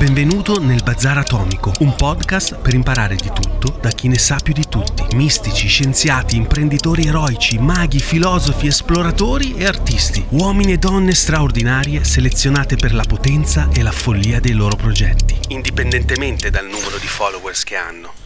Benvenuto nel Bazar Atomico, un podcast per imparare di tutto da chi ne sa più di tutti. Mistici, scienziati, imprenditori eroici, maghi, filosofi, esploratori e artisti. Uomini e donne straordinarie selezionate per la potenza e la follia dei loro progetti, indipendentemente dal numero di followers che hanno.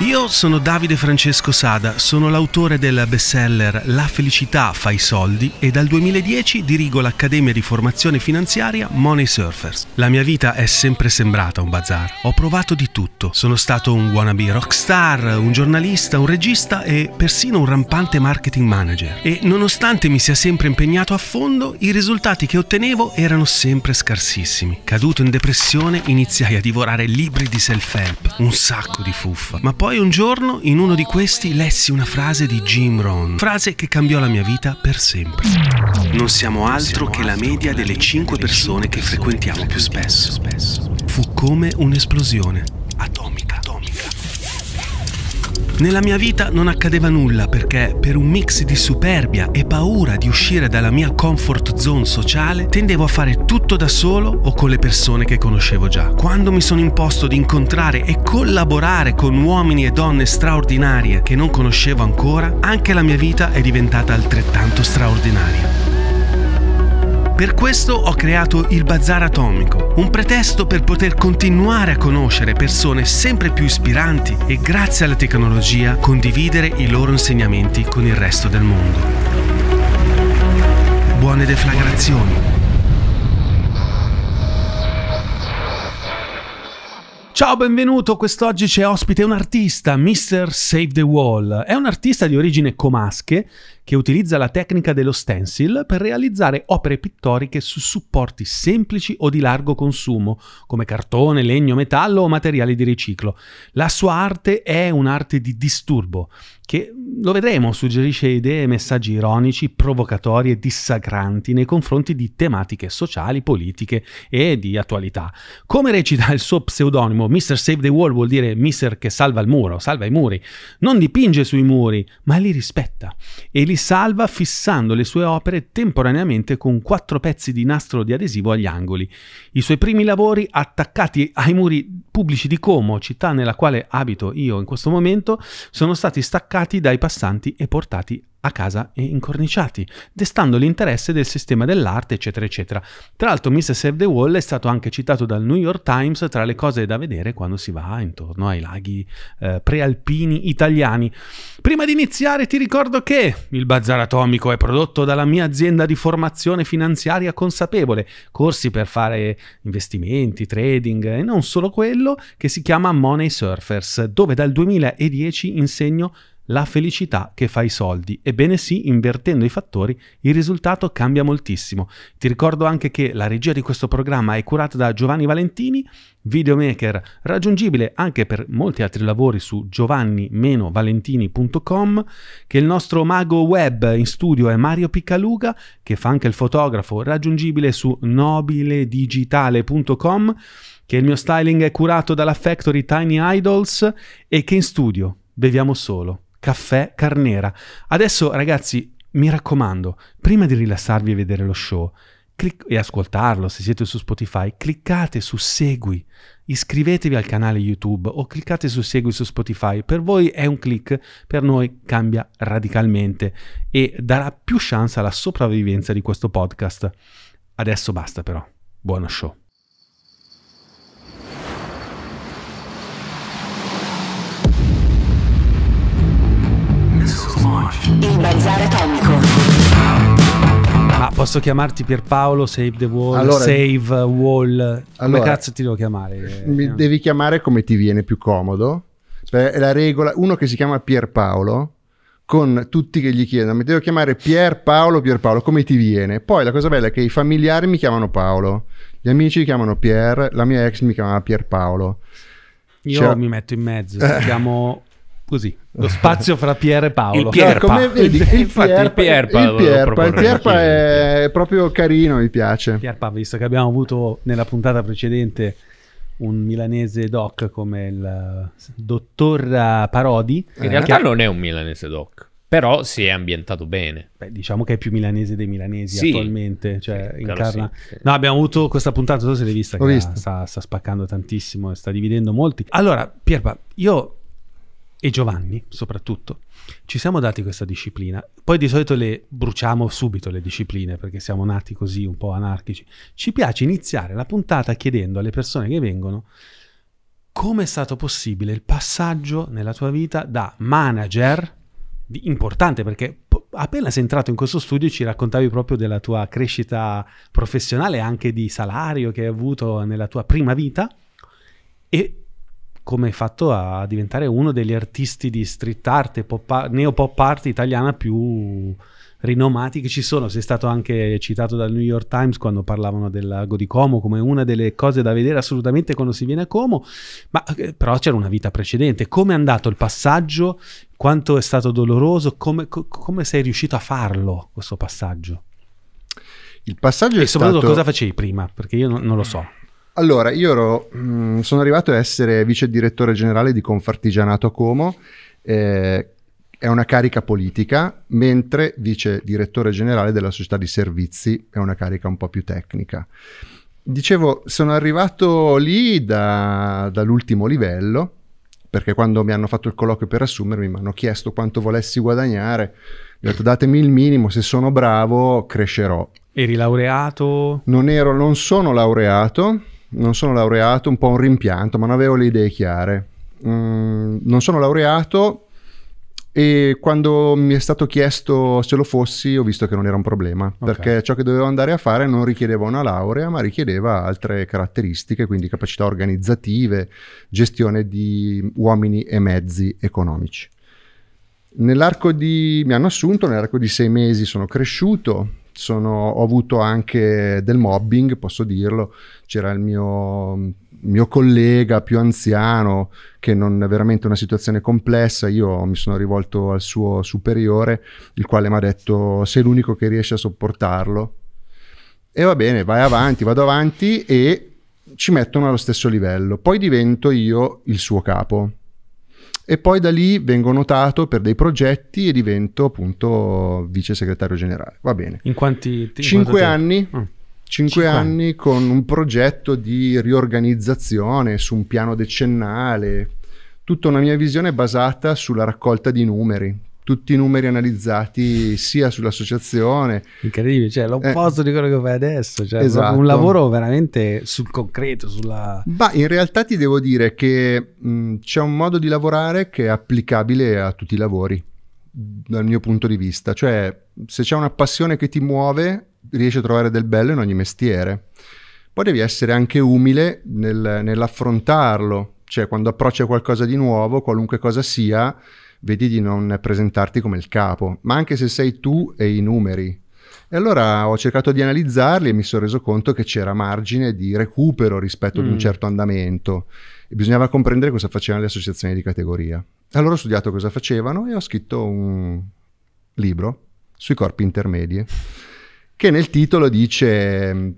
Io sono Davide Francesco Sada, sono l'autore del bestseller La felicità fa i soldi e dal 2010 dirigo l'Accademia di Formazione Finanziaria Money Surfers. La mia vita è sempre sembrata un bazar. Ho provato di tutto. Sono stato un wannabe rockstar, un giornalista, un regista e persino un rampante marketing manager. E nonostante mi sia sempre impegnato a fondo, i risultati che ottenevo erano sempre scarsissimi. Caduto in depressione, iniziai a divorare libri di self-help, un sacco di fuffa, ma poi poi un giorno in uno di questi lessi una frase di Jim Rohn, frase che cambiò la mia vita per sempre. Non siamo altro che la media delle cinque persone che frequentiamo più spesso. Fu come un'esplosione atomica. Nella mia vita non accadeva nulla perché, per un mix di superbia e paura di uscire dalla mia comfort zone sociale, tendevo a fare tutto da solo o con le persone che conoscevo già. Quando mi sono imposto di incontrare e collaborare con uomini e donne straordinarie che non conoscevo ancora, anche la mia vita è diventata altrettanto straordinaria. Per questo ho creato il Bazar Atomico, un pretesto per poter continuare a conoscere persone sempre più ispiranti e grazie alla tecnologia condividere i loro insegnamenti con il resto del mondo. Buone deflagrazioni. Ciao, benvenuto. Quest'oggi c'è ospite un artista, Mr. Save the Wall. È un artista di origine comasche che utilizza la tecnica dello stencil per realizzare opere pittoriche su supporti semplici o di largo consumo, come cartone, legno, metallo o materiali di riciclo. La sua arte è un'arte di disturbo, che lo vedremo, suggerisce idee e messaggi ironici, provocatori e dissacranti nei confronti di tematiche sociali, politiche e di attualità. Come recita il suo pseudonimo, Mr. Save the Wall vuol dire Mr. che salva il muro, salva i muri. Non dipinge sui muri, ma li rispetta e li li salva fissando le sue opere temporaneamente con quattro pezzi di nastro di adesivo agli angoli. I suoi primi lavori attaccati ai muri pubblici di Como, città nella quale abito io in questo momento, sono stati staccati dai passanti e portati a casa e incorniciati, destando l'interesse del sistema dell'arte, eccetera, eccetera. Tra l'altro, Miss Save the Wall è stato anche citato dal New York Times tra le cose da vedere quando si va intorno ai laghi eh, prealpini italiani. Prima di iniziare, ti ricordo che il Bazar Atomico è prodotto dalla mia azienda di formazione finanziaria consapevole, corsi per fare investimenti, trading e non solo quello, che si chiama Money Surfers, dove dal 2010 insegno la felicità che fa i soldi. Ebbene sì, invertendo i fattori, il risultato cambia moltissimo. Ti ricordo anche che la regia di questo programma è curata da Giovanni Valentini, videomaker, raggiungibile anche per molti altri lavori su giovanni-valentini.com, che il nostro mago web in studio è Mario Piccaluga, che fa anche il fotografo, raggiungibile su nobiledigitale.com, che il mio styling è curato dalla Factory Tiny Idols e che in studio beviamo solo Caffè Carnera. Adesso ragazzi, mi raccomando, prima di rilassarvi e vedere lo show clic- e ascoltarlo, se siete su Spotify, cliccate su Segui, iscrivetevi al canale YouTube o cliccate su Segui su Spotify. Per voi è un click, per noi cambia radicalmente e darà più chance alla sopravvivenza di questo podcast. Adesso basta però. Buono show. Il Bazar Atomico. Ma posso chiamarti Pierpaolo, Save the Wall, allora, Save uh, Wall? Come cazzo ti devo chiamare? Mi eh. devi chiamare come ti viene più comodo. Cioè, è la regola, uno che si chiama Pierpaolo, con tutti che gli chiedono, mi devo chiamare Pierpaolo, Pierpaolo, come ti viene? Poi la cosa bella è che i familiari mi chiamano Paolo, gli amici mi chiamano Pier, la mia ex mi chiamava Pierpaolo. Io C'era... Cioè, mi metto in mezzo, si eh. chiamo Così, lo spazio fra Pier e Paolo. Il Pierpa. No, vedi, il, infatti, il Pierpa, il Pierpa, il Pierpa è proprio carino, mi piace. Pierpa, visto che abbiamo avuto nella puntata precedente un milanese doc come il eh, dottor Parodi. In realtà che... non è un milanese doc, però si è ambientato bene. Beh, diciamo che è più milanese dei milanesi sì. attualmente. Cioè, eh, incarna... sì. No, abbiamo avuto questa puntata, tu se l'hai vista, Ho che sta, sta, spaccando tantissimo e sta dividendo molti. Allora, Pierpa, io e Giovanni soprattutto, ci siamo dati questa disciplina. Poi di solito le bruciamo subito le discipline perché siamo nati così un po' anarchici. Ci piace iniziare la puntata chiedendo alle persone che vengono come è stato possibile il passaggio nella tua vita da manager, importante perché appena sei entrato in questo studio ci raccontavi proprio della tua crescita professionale, anche di salario che hai avuto nella tua prima vita e come hai fatto a diventare uno degli artisti di street art e pop, art italiana più rinomati che ci sono. Sei stato anche citato dal New York Times quando parlavano del lago di Como come una delle cose da vedere assolutamente quando si viene a Como, ma eh, però c'era una vita precedente. Come è andato il passaggio? Quanto è stato doloroso? Come, co- come sei riuscito a farlo questo passaggio? Il passaggio e è soprattutto cosa facevi prima? Perché io non, non lo so. Allora, io ero, mh, mm, sono arrivato a essere vice direttore generale di Confartigianato a Como, eh, è una carica politica, mentre vice direttore generale della società di servizi è una carica un po' più tecnica. Dicevo, sono arrivato lì da, dall'ultimo livello, perché quando mi hanno fatto il colloquio per assumermi mi hanno chiesto quanto volessi guadagnare, mi ho detto datemi il minimo, se sono bravo crescerò. Eri laureato? Non ero, non sono laureato, non sono laureato, un po' un rimpianto, ma non avevo le idee chiare. Mm, non sono laureato e quando mi è stato chiesto se lo fossi ho visto che non era un problema, okay. perché ciò che dovevo andare a fare non richiedeva una laurea, ma richiedeva altre caratteristiche, quindi capacità organizzative, gestione di uomini e mezzi economici. Nell'arco di... mi hanno assunto, nell'arco di sei mesi sono cresciuto, sono, ho avuto anche del mobbing, posso dirlo, c'era il mio mio collega più anziano che non è veramente una situazione complessa, io mi sono rivolto al suo superiore, il quale mi ha detto sei l'unico che riesce a sopportarlo. E va bene, vai avanti, vado avanti e ci mettono allo stesso livello. Poi divento io il suo capo e poi da lì vengo notato per dei progetti e divento appunto vice segretario generale. Va bene. In quanti? In ah. Cinque anni. Cinque, Cinque anni con un progetto di riorganizzazione su un piano decennale. Tutta una mia visione basata sulla raccolta di numeri, tutti i numeri analizzati sia sull'associazione. Incredibile, cioè eh. l'opposto eh, di quello che fai adesso, cioè esatto. un lavoro veramente sul concreto, sulla... Ma in realtà ti devo dire che mh, c'è un modo di lavorare che è applicabile a tutti i lavori, dal mio punto di vista, cioè se c'è una passione che ti muove riesci a trovare del bello in ogni mestiere. Poi devi essere anche umile nel, nell'affrontarlo, cioè quando approccia qualcosa di nuovo, qualunque cosa sia, vedi di non presentarti come il capo, ma anche se sei tu e i numeri. E allora ho cercato di analizzarli e mi sono reso conto che c'era margine di recupero rispetto mm. ad un mm. certo andamento e bisognava comprendere cosa facevano le associazioni di categoria. Allora ho studiato cosa facevano e ho scritto un libro sui corpi intermedie che nel titolo dice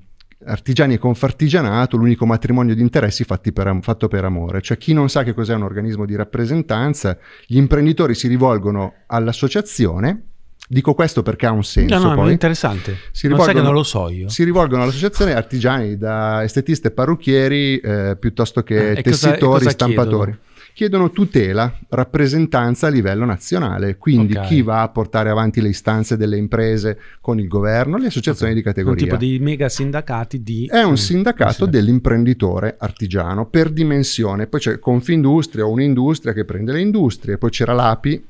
artigiani e confartigianato, l'unico matrimonio di interessi per, fatto per amore. Cioè chi non sa che cos'è un organismo di rappresentanza, gli imprenditori si rivolgono all'associazione, dico questo perché ha un senso. No, no, poi. è interessante. Si rivolgono, non, non lo so io. Si rivolgono all'associazione artigiani, da estetiste e parrucchieri, eh, piuttosto che eh, tessitori, cosa, cosa stampatori. Chiedono? chiedono tutela, rappresentanza a livello nazionale, quindi okay. chi va a portare avanti le istanze delle imprese con il governo, le associazioni okay. di categoria. Un tipo di mega sindacati di... È un mm, sindacato eh, dell'imprenditore artigiano per dimensione, poi c'è Confindustria un'industria che prende le industrie, poi c'era l'API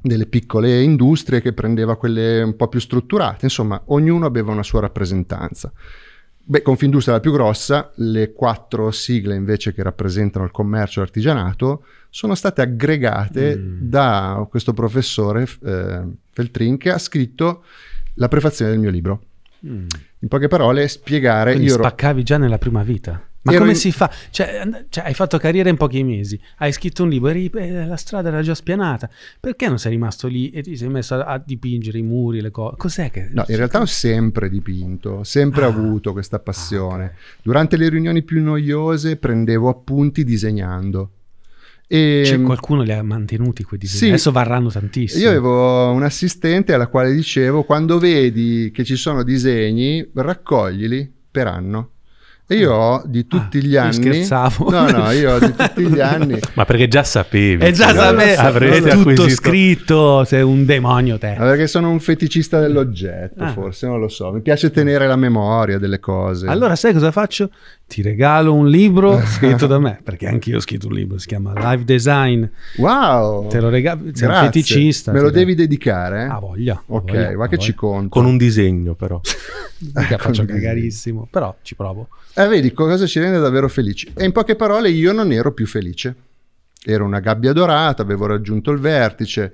delle piccole industrie che prendeva quelle un po' più strutturate, insomma ognuno aveva una sua rappresentanza. Beh, Confindustria è la più grossa, le quattro sigle invece che rappresentano il commercio e l'artigianato sono state aggregate mm. da questo professore eh, Feltrin che ha scritto la prefazione del mio libro. Mm. In poche parole, spiegare. Quindi io spaccavi ero... già nella prima vita. Ma come in... si fa? Cioè, cioè, hai fatto carriera in pochi mesi, hai scritto un libro, eri, eh, la strada era già spianata. Perché non sei rimasto lì e ti sei messo a, a dipingere i muri, le cose? Cos'è che... No, in realtà ho sempre dipinto, ho sempre ah. avuto questa passione. Ah, okay. Durante le riunioni più noiose prendevo appunti disegnando. E... Ehm, cioè qualcuno li ha mantenuti quei disegni, sì, adesso varranno tantissimo. Io avevo un assistente alla quale dicevo quando vedi che ci sono disegni raccoglili per anno e io ho di ah, tutti gli anni. scherzavo. No, no, io ho di tutti gli anni. Ma perché già sapevi. E eh, già sapevi. Avrete tutto acquisito. scritto. Sei un demonio te. Ma perché sono un feticista dell'oggetto, ah. forse, non lo so. Mi piace tenere la memoria delle cose. Allora sai cosa faccio? ti regalo un libro scritto da me, perché anche io ho scritto un libro, si chiama Live Design. Wow! Te lo regalo, sei un feticista. Me lo devi regalo. dedicare? Ah, voglia. Ok, voglia, va che voglia. ci conto. Con un disegno però. Che faccio cagarissimo, però ci provo. Eh, vedi, cosa ci rende davvero felici? E in poche parole io non ero più felice. Ero una gabbia dorata, avevo raggiunto il vertice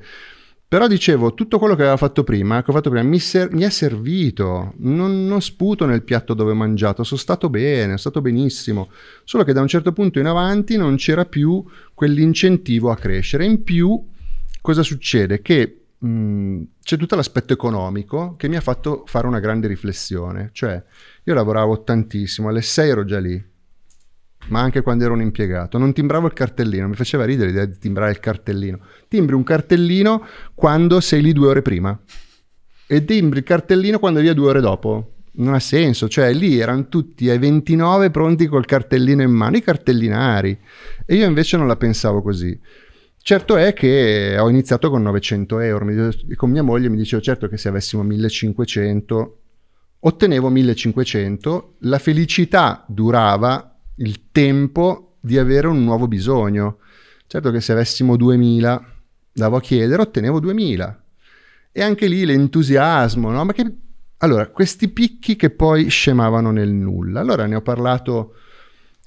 però dicevo, tutto quello che aveva fatto prima, che ho fatto prima mi, ser- mi è servito. Non, non, sputo nel piatto dove ho mangiato, sono stato bene, sono stato benissimo. Solo che da un certo punto in avanti non c'era più quell'incentivo a crescere. In più, cosa succede? Che mh, mm, c'è tutto l'aspetto economico che mi ha fatto fare una grande riflessione. Cioè, io lavoravo tantissimo, alle 6 ero già lì, ma anche quando ero un impiegato. Non timbravo il cartellino, mi faceva ridere l'idea di timbrare il cartellino. Timbri un cartellino quando sei lì due ore prima e timbri il cartellino quando è via due ore dopo. Non ha senso, cioè lì erano tutti ai 29 pronti col cartellino in mano, i cartellinari. E io invece non la pensavo così. Certo è che ho iniziato con 900 euro, con mia moglie mi dicevo certo che se avessimo 1500 ottenevo 1500, la felicità durava il tempo di avere un nuovo bisogno. Certo che se avessimo 2000, andavo a chiedere, ottenevo 2000. E anche lì l'entusiasmo, no? Ma che... Allora, questi picchi che poi scemavano nel nulla. Allora ne ho parlato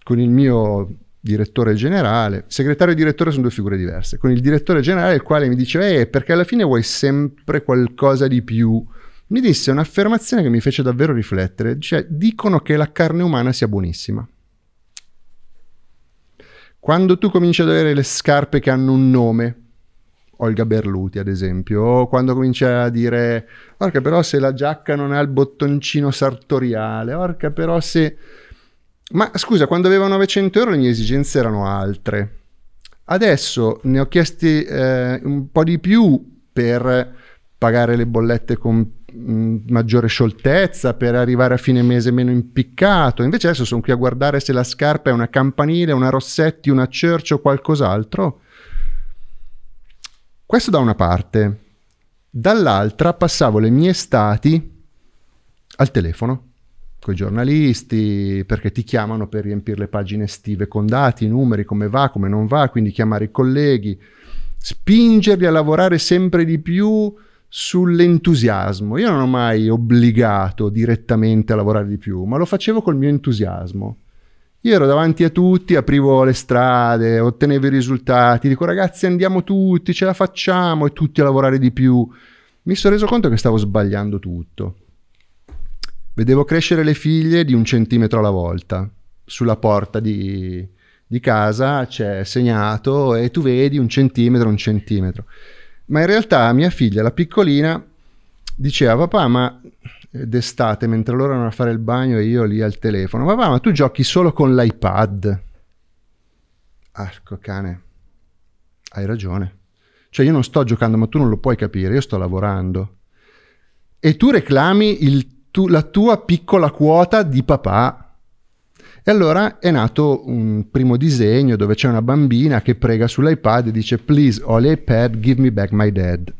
con il mio direttore generale, segretario e direttore sono due figure diverse, con il direttore generale il quale mi diceva eh, perché alla fine vuoi sempre qualcosa di più, mi disse un'affermazione che mi fece davvero riflettere, cioè dicono che la carne umana sia buonissima. Quando tu cominci ad avere le scarpe che hanno un nome, Olga Berluti ad esempio, o quando cominci a dire, orca però se la giacca non ha il bottoncino sartoriale, orca però se... Ma scusa, quando avevo 900 euro le mie esigenze erano altre. Adesso ne ho chiesti eh, un po' di più per pagare le bollette con Mm, maggiore scioltezza, per arrivare a fine mese meno impiccato. Invece adesso sono qui a guardare se la scarpa è una campanile, una Rossetti, una Church o qualcos'altro. Questo da una parte. Dall'altra passavo le mie estati al telefono con i giornalisti, perché ti chiamano per riempire le pagine estive con dati, numeri, come va, come non va, quindi chiamare i colleghi, spingerli a lavorare sempre di più sull'entusiasmo. Io non ho mai obbligato direttamente a lavorare di più, ma lo facevo col mio entusiasmo. Io ero davanti a tutti, aprivo le strade, ottenevo i risultati, dico ragazzi andiamo tutti, ce la facciamo e tutti a lavorare di più. Mi sono reso conto che stavo sbagliando tutto. Vedevo crescere le figlie di un centimetro alla volta. Sulla porta di, di casa c'è segnato e tu vedi un centimetro, un centimetro ma in realtà mia figlia, la piccolina, diceva papà ma eh, d'estate mentre loro erano a fare il bagno e io lì al telefono papà ma tu giochi solo con l'iPad arco cane hai ragione cioè io non sto giocando ma tu non lo puoi capire io sto lavorando e tu reclami il, tu, la tua piccola quota di papà e allora è nato un primo disegno dove c'è una bambina che prega sull'iPad e dice please ho l'iPad, give me back my dad.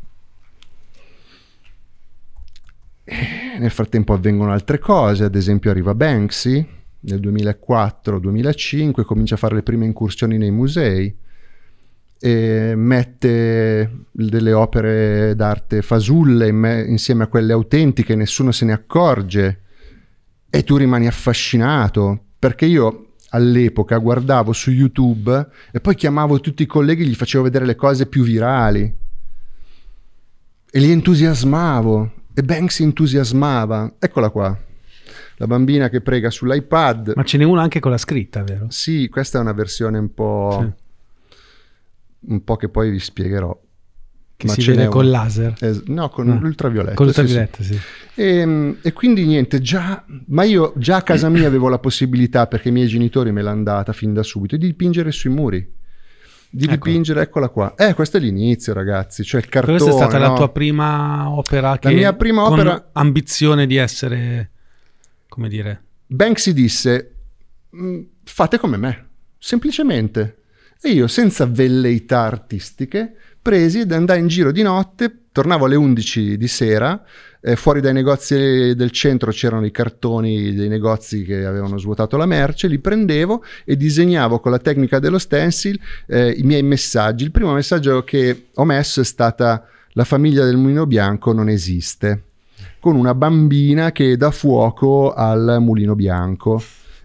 Eh, nel frattempo avvengono altre cose, ad esempio arriva Banksy nel 2004-2005, comincia a fare le prime incursioni nei musei e mette delle opere d'arte fasulle insieme a quelle autentiche, nessuno se ne accorge e tu rimani affascinato perché io all'epoca guardavo su YouTube e poi chiamavo tutti i colleghi e gli facevo vedere le cose più virali e li entusiasmavo e Banks entusiasmava. Eccola qua. La bambina che prega sull'iPad. Ma ce n'è una anche con la scritta, vero? Sì, questa è una versione un po'... Sì. un po' che poi vi spiegherò. Che Ma si vede con il laser? Es- no, con ah, l'ultravioletto. Con l'ultravioletto, sì. sì. sì. E, ehm, e, quindi niente, già... Ma io già a casa mia avevo la possibilità, perché i miei genitori me l'hanno data fin da subito, di dipingere sui muri. Di ecco. dipingere, eccola qua. Eh, questo è l'inizio, ragazzi. Cioè, il cartone. Questa è stata no? la tua prima opera che... La mia prima opera... ambizione di essere... Come dire... Banksy disse, mm, fate come me, semplicemente. E io, senza velleità artistiche presi ed andai in giro di notte, tornavo alle 11 di sera, eh, fuori dai negozi del centro c'erano i cartoni dei negozi che avevano svuotato la merce, li prendevo e disegnavo con la tecnica dello stencil eh, i miei messaggi. Il primo messaggio che ho messo è stata la famiglia del mulino bianco non esiste, con una bambina che dà fuoco al mulino bianco.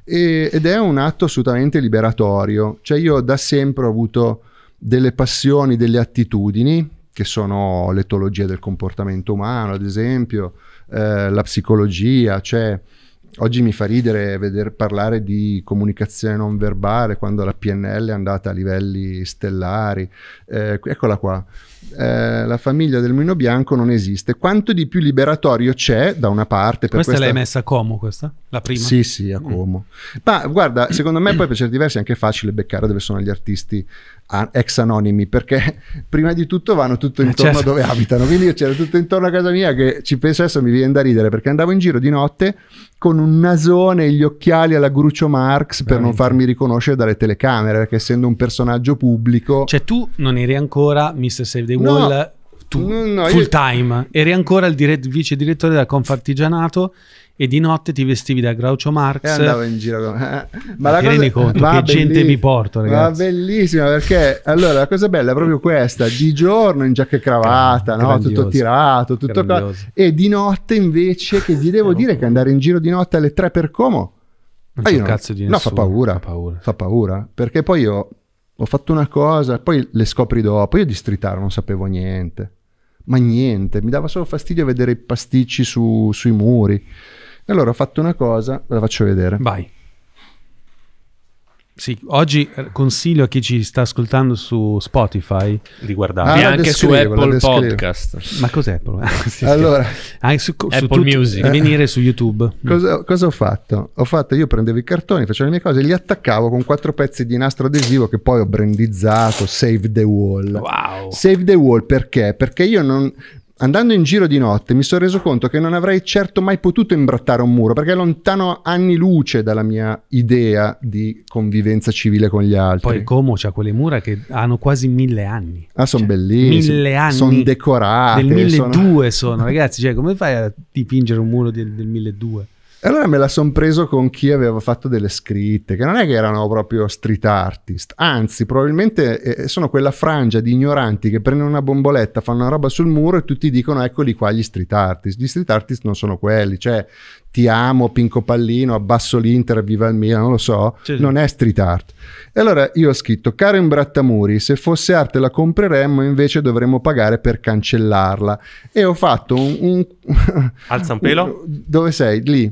E, ed è un atto assolutamente liberatorio, cioè io da sempre ho avuto delle passioni, delle attitudini, che sono l'etologia del comportamento umano, ad esempio, eh, la psicologia, cioè oggi mi fa ridere veder parlare di comunicazione non verbale quando la PNL è andata a livelli stellari. Eh, eccola qua. Eh, la famiglia del mulino bianco non esiste. Quanto di più liberatorio c'è da una parte? Per questa, questa... l'hai messa a Como, questa? La prima? Sì, sì, a mm. Como. Mm. Ma guarda, secondo me poi per certi versi è anche facile beccare dove sono gli artisti ex anonimi perché prima di tutto vanno tutto intorno certo. a dove abitano quindi io c'era tutto intorno a casa mia che ci penso adesso mi viene da ridere perché andavo in giro di notte con un nasone e gli occhiali alla Grucio Marx per non farmi riconoscere dalle telecamere perché essendo un personaggio pubblico cioè tu non eri ancora Mr. Save the Wall no, tu no, no, full io... time eri ancora il dirett- vice direttore della Confartigianato e di notte ti vestivi da Groucho Marx e andavo in giro con... Eh. ma, ma la cosa... conto ma che belliss... gente mi porto ragazzi ma bellissima perché allora la cosa bella è proprio questa di giorno in giacca e cravatta no? tutto tirato tutto qua... e di notte invece che gli devo dire che andare in giro di notte alle tre per Como non ah, io cazzo di nessuno. no fa paura, fa paura fa paura perché poi io ho fatto una cosa poi le scopri dopo io di streetare non sapevo niente ma niente, mi dava solo fastidio vedere i pasticci su, sui muri. Allora ho fatto una cosa, ve la faccio vedere. Vai. Sì, oggi eh, consiglio a chi ci sta ascoltando su Spotify di guardare Ah, e anche su Apple Podcast. Ma cos'è Apple? sì, allora, anche su, Apple tutto, Music. Eh, venire su YouTube. Cosa, cosa, ho fatto? Ho fatto, io prendevo i cartoni, facevo le mie cose, li attaccavo con quattro pezzi di nastro adesivo che poi ho brandizzato, Save the Wall. Wow. Save the Wall perché? Perché io non, Andando in giro di notte mi sono reso conto che non avrei certo mai potuto imbrattare un muro perché è lontano anni luce dalla mia idea di convivenza civile con gli altri. Poi Como c'ha quelle mura che hanno quasi mille anni. Ah, sono cioè, bellissime. Mille anni. Sono decorate. Del 1200 sono... sono, ragazzi. Cioè, come fai a dipingere un muro del, del 1200? E allora me la son preso con chi aveva fatto delle scritte, che non è che erano proprio street artist, anzi probabilmente eh, sono quella frangia di ignoranti che prendono una bomboletta, fanno una roba sul muro e tutti dicono eccoli qua gli street artist. Gli street artist non sono quelli, cioè ti amo, Pinco Pallino, abbasso l'Inter, viva il Milan, non lo so, sì, sì. non è street art. E allora io ho scritto, caro Imbrattamuri, se fosse arte la compreremmo, invece dovremmo pagare per cancellarla. E ho fatto un... un Alza un pelo? Un, dove sei? Lì.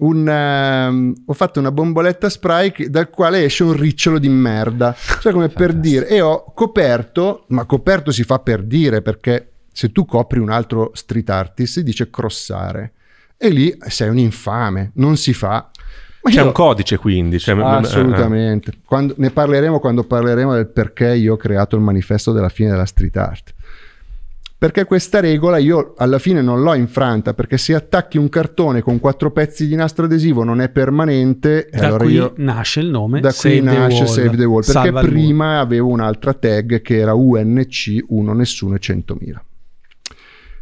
Un, um, ho fatto una bomboletta spray che, dal quale esce un ricciolo di merda, cioè come per dire, e ho coperto, ma coperto si fa per dire perché se tu copri un altro street artist si dice crossare e lì sei un infame, non si fa. Ma C'è io... un codice quindi. Cioè... Assolutamente. Eh. Quando, ne parleremo quando parleremo del perché io ho creato il manifesto della fine della street art. Perché questa regola io alla fine non l'ho infranta, perché se attacchi un cartone con quattro pezzi di nastro adesivo non è permanente. Da allora qui io... nasce il nome. Da qui nasce the Save the Wall. Perché prima avevo un'altra tag che era UNC 1 Nessuno e 100.000.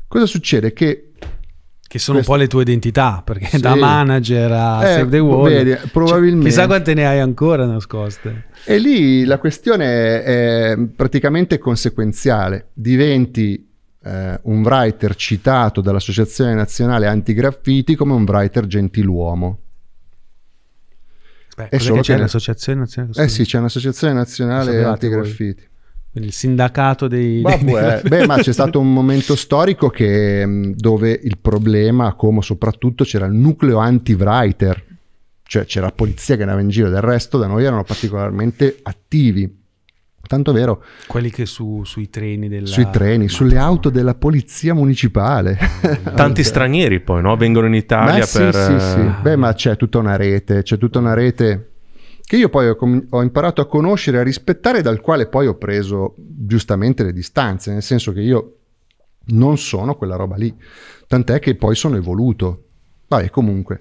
Cosa succede? Che che sono Questo... un po' le tue identità, perché sì. da manager a eh, Save the World, vedi, cioè, probabilmente. Cioè, chissà quante ne hai ancora nascoste. E lì la questione è praticamente conseguenziale, diventi eh, un writer citato dall'Associazione Nazionale Antigraffiti come un writer gentiluomo. Beh, è solo che c'è che... l'associazione nazionale. Eh sì, c'è un'associazione nazionale antigraffiti. Quindi il sindacato dei... Vabbè, dei... Eh. Beh, ma c'è stato un momento storico che, mm, dove il problema, come soprattutto, c'era il nucleo anti-writer, cioè c'era la polizia che andava in giro, del resto da noi erano particolarmente attivi. Tanto vero. Quelli che su, sui treni della... Sui treni, sulle auto della polizia municipale. Tanti stranieri poi, no? Vengono in Italia Beh, per... Sì, sì, sì. Eh, Beh, ma c'è tutta una rete, c'è tutta una rete che io poi ho, com- ho, imparato a conoscere, a rispettare, dal quale poi ho preso giustamente le distanze, nel senso che io non sono quella roba lì, tant'è che poi sono evoluto. Vabbè, comunque,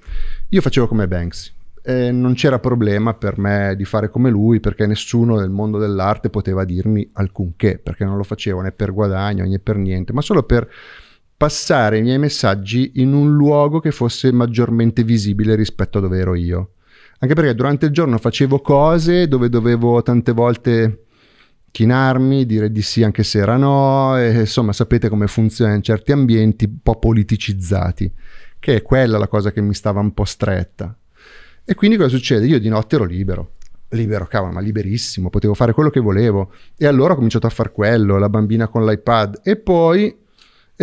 io facevo come Banksy. E non c'era problema per me di fare come lui perché nessuno nel mondo dell'arte poteva dirmi alcunché perché non lo facevo né per guadagno né per niente ma solo per passare i miei messaggi in un luogo che fosse maggiormente visibile rispetto a dove ero io anche perché durante il giorno facevo cose dove dovevo tante volte chinarmi, dire di sì anche se era no, e, insomma sapete come funziona in certi ambienti un po' politicizzati, che è quella la cosa che mi stava un po' stretta. E quindi cosa succede? Io di notte ero libero libero, cavolo, ma liberissimo, potevo fare quello che volevo. E allora ho cominciato a far quello, la bambina con l'iPad. E poi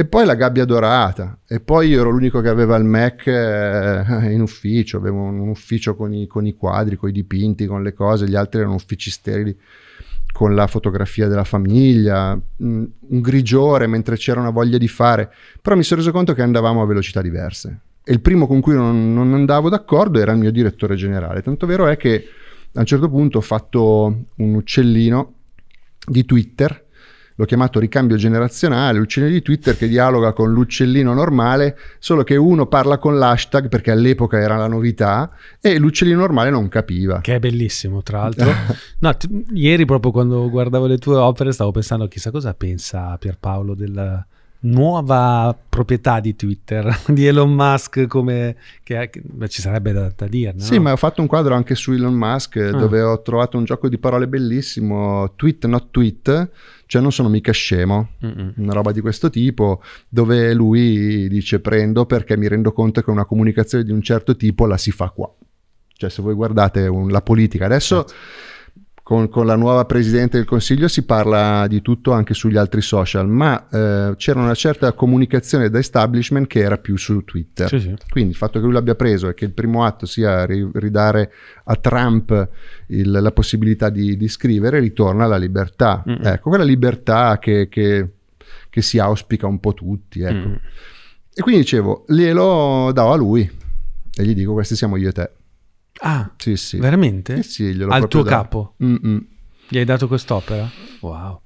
e poi la gabbia dorata. E poi io ero l'unico che aveva il Mac eh, in ufficio, avevo un, ufficio con i, con i, quadri, con i dipinti, con le cose, gli altri erano uffici sterili con la fotografia della famiglia, mm, un grigiore mentre c'era una voglia di fare. Però mi sono reso conto che andavamo a velocità diverse. E il primo con cui non, non andavo d'accordo era il mio direttore generale. Tanto vero è che a un certo punto ho fatto un uccellino di Twitter l'ho chiamato ricambio generazionale, l'uccellino di Twitter che dialoga con l'uccellino normale, solo che uno parla con l'hashtag perché all'epoca era la novità e l'uccellino normale non capiva. Che è bellissimo, tra l'altro. no, t- ieri proprio quando guardavo le tue opere stavo pensando chissà cosa pensa Pierpaolo del nuova proprietà di Twitter, di Elon Musk, come che, che ci sarebbe da, da dire. No? Sì, ma ho fatto un quadro anche su Elon Musk ah. dove ho trovato un gioco di parole bellissimo, tweet not tweet, cioè non sono mica scemo, Mm-mm. una roba di questo tipo, dove lui dice prendo perché mi rendo conto che una comunicazione di un certo tipo la si fa qua. Cioè se voi guardate un, la politica adesso... Certo con, con, la nuova Presidente del Consiglio si parla di tutto anche sugli altri social, ma eh, c'era una certa comunicazione da establishment che era più su Twitter. Sì, sì. Quindi il fatto che lui l'abbia preso e che il primo atto sia ridare a Trump il, la possibilità di, di, scrivere ritorna alla libertà. Mm-hmm. Ecco, quella libertà che, che, che, si auspica un po' tutti. Ecco. Mm. E quindi dicevo, glielo davo a lui e gli dico, questi siamo io e te. Ah, sì, sì. veramente? Eh sì, gliel'ho Al tuo da... capo? Mm-mm. Gli hai dato quest'opera? Wow.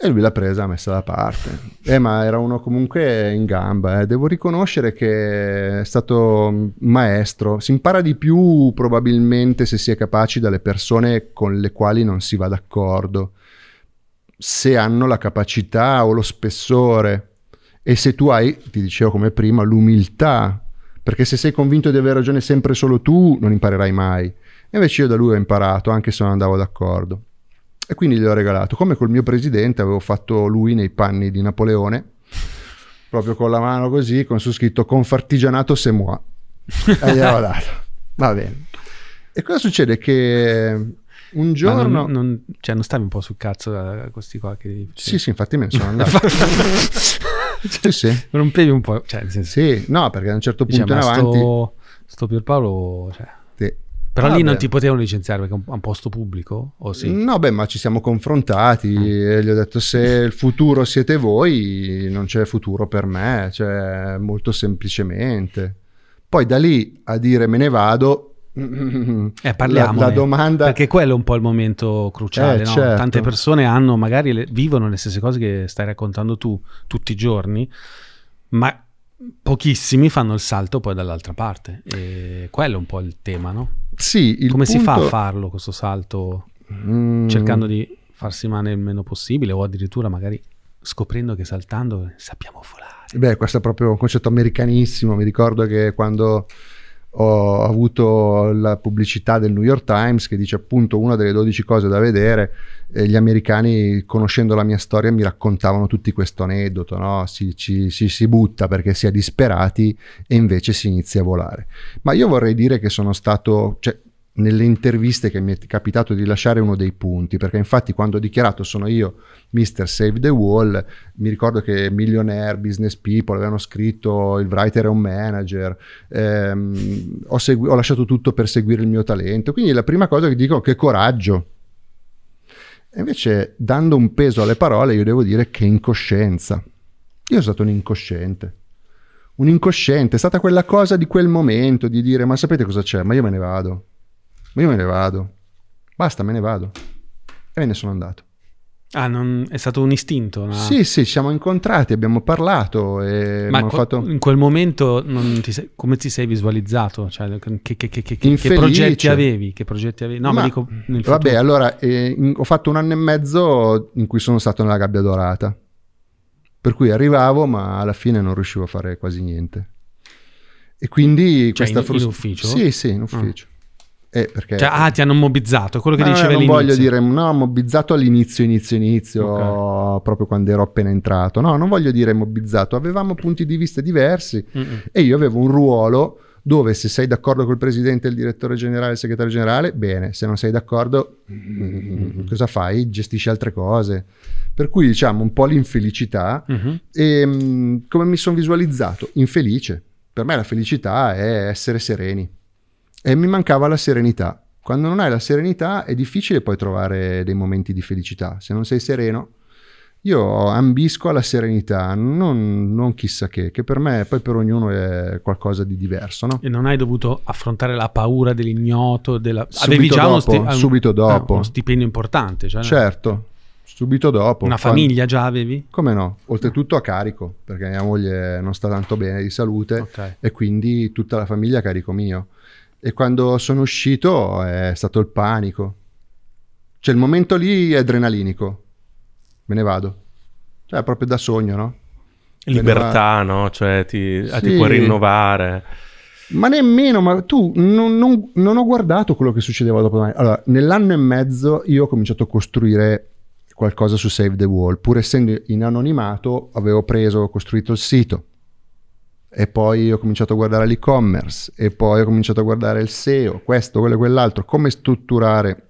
E lui l'ha presa, ha messa da parte. Eh, ma era uno comunque in gamba. Eh. Devo riconoscere che è stato maestro. Si impara di più probabilmente se si è capaci dalle persone con le quali non si va d'accordo. Se hanno la capacità o lo spessore. E se tu hai, ti dicevo come prima, l'umiltà perché se sei convinto di aver ragione sempre solo tu, non imparerai mai. E invece io da lui ho imparato, anche se non andavo d'accordo. E quindi gli ho regalato. Come col mio presidente avevo fatto lui nei panni di Napoleone, proprio con la mano così, con su scritto Confartigianato se moi. E gliel'ho dato. Va bene. E cosa succede? Che ehm, un giorno. Non, non, cioè non stavi un po' sul cazzo da eh, questi qua che. Sì, sì, infatti me ne sono andato. cioè, sì. Rompevi un po'. Cioè, senso, sì, no, perché a un certo diciamo, punto diciamo, in avanti... Sto, sto Pierpaolo... Cioè, sì. Però ah, lì beh. non ti potevano licenziare perché è un posto pubblico? O sì? No, beh, ma ci siamo confrontati mm. e gli ho detto se il futuro siete voi non c'è futuro per me, cioè molto semplicemente. Poi da lì a dire me ne vado eh, parliamo. domanda... Perché quello è un po' il momento cruciale. Eh, no? certo. Tante persone hanno, magari le, vivono le stesse cose che stai raccontando tu tutti i giorni, ma pochissimi fanno il salto poi dall'altra parte. E quello è un po' il tema, no? Sì. Come punto... si fa a farlo questo salto? Mm. Cercando di farsi male il meno possibile o addirittura magari scoprendo che saltando sappiamo volare. Beh, questo è proprio un concetto americanissimo. Mi ricordo che quando ho avuto la pubblicità del New York Times che dice appunto una delle 12 cose da vedere gli americani conoscendo la mia storia mi raccontavano tutti questo aneddoto no? si, ci, si, si, butta perché si è disperati e invece si inizia a volare ma io vorrei dire che sono stato cioè, nelle interviste che mi è capitato di lasciare uno dei punti, perché infatti quando ho dichiarato sono io Mr. Save the Wall, mi ricordo che Millionaire, Business People avevano scritto il writer è un manager, ehm, ho, segu- ho lasciato tutto per seguire il mio talento, quindi la prima cosa che dico è che coraggio. E invece dando un peso alle parole io devo dire che incoscienza. Io sono stato un incosciente un incosciente, è stata quella cosa di quel momento di dire ma sapete cosa c'è, ma io me ne vado. Ma io me ne vado. Basta, me ne vado. E me ne sono andato. Ah, non... è stato un istinto? No? Sì, sì, ci siamo incontrati, abbiamo parlato. E Ma co- fatto... in quel momento ti sei... come ti sei visualizzato? Cioè, che, che, che, che, progetti avevi? Che progetti avevi? No, ma, ma dico Vabbè, allora, eh, in... ho fatto un anno e mezzo in cui sono stato nella gabbia dorata. Per cui arrivavo, ma alla fine non riuscivo a fare quasi niente. E quindi cioè, questa frustrazione. Sì, sì, in ufficio. Ah. Eh, perché... cioè, ah, ti hanno mobbizzato, quello che Ma eh, dicevi non all'inizio. Non voglio dire, no, mobbizzato all'inizio, inizio, inizio, okay. proprio quando ero appena entrato. No, non voglio dire mobbizzato, avevamo punti di vista diversi Mm-mm. e io avevo un ruolo dove se sei d'accordo col presidente, il direttore generale, il segretario generale, bene, se non sei d'accordo, mm-hmm. cosa fai? Gestisci altre cose. Per cui diciamo un po' l'infelicità mm-hmm. e ehm, come mi sono visualizzato? Infelice. Per me la felicità è essere sereni e mi mancava la serenità. Quando non hai la serenità è difficile poi trovare dei momenti di felicità. Se non sei sereno, io ambisco alla serenità, non, non, chissà che, che per me poi per ognuno è qualcosa di diverso. No? E non hai dovuto affrontare la paura dell'ignoto? Della... Subito Avevi già dopo, uno, sti- subito eh, dopo. Eh, uno stipendio importante. Cioè... Certo, subito dopo. Una famiglia quando... già avevi? Come no, oltretutto a carico, perché mia moglie non sta tanto bene di salute okay. e quindi tutta la famiglia a carico mio e quando sono uscito è stato il panico. Cioè il momento lì è adrenalinico, me ne vado. Cioè proprio da sogno, no? Me Libertà, no? Cioè ti, ah, sì. ti puoi rinnovare. Ma nemmeno, ma tu non, non, non, ho guardato quello che succedeva dopo domani. Allora, nell'anno e mezzo io ho cominciato a costruire qualcosa su Save the Wall. Pur essendo in anonimato, avevo preso, costruito il sito, e poi ho cominciato a guardare l'e-commerce e poi ho cominciato a guardare il SEO, questo, quello e quell'altro, come strutturare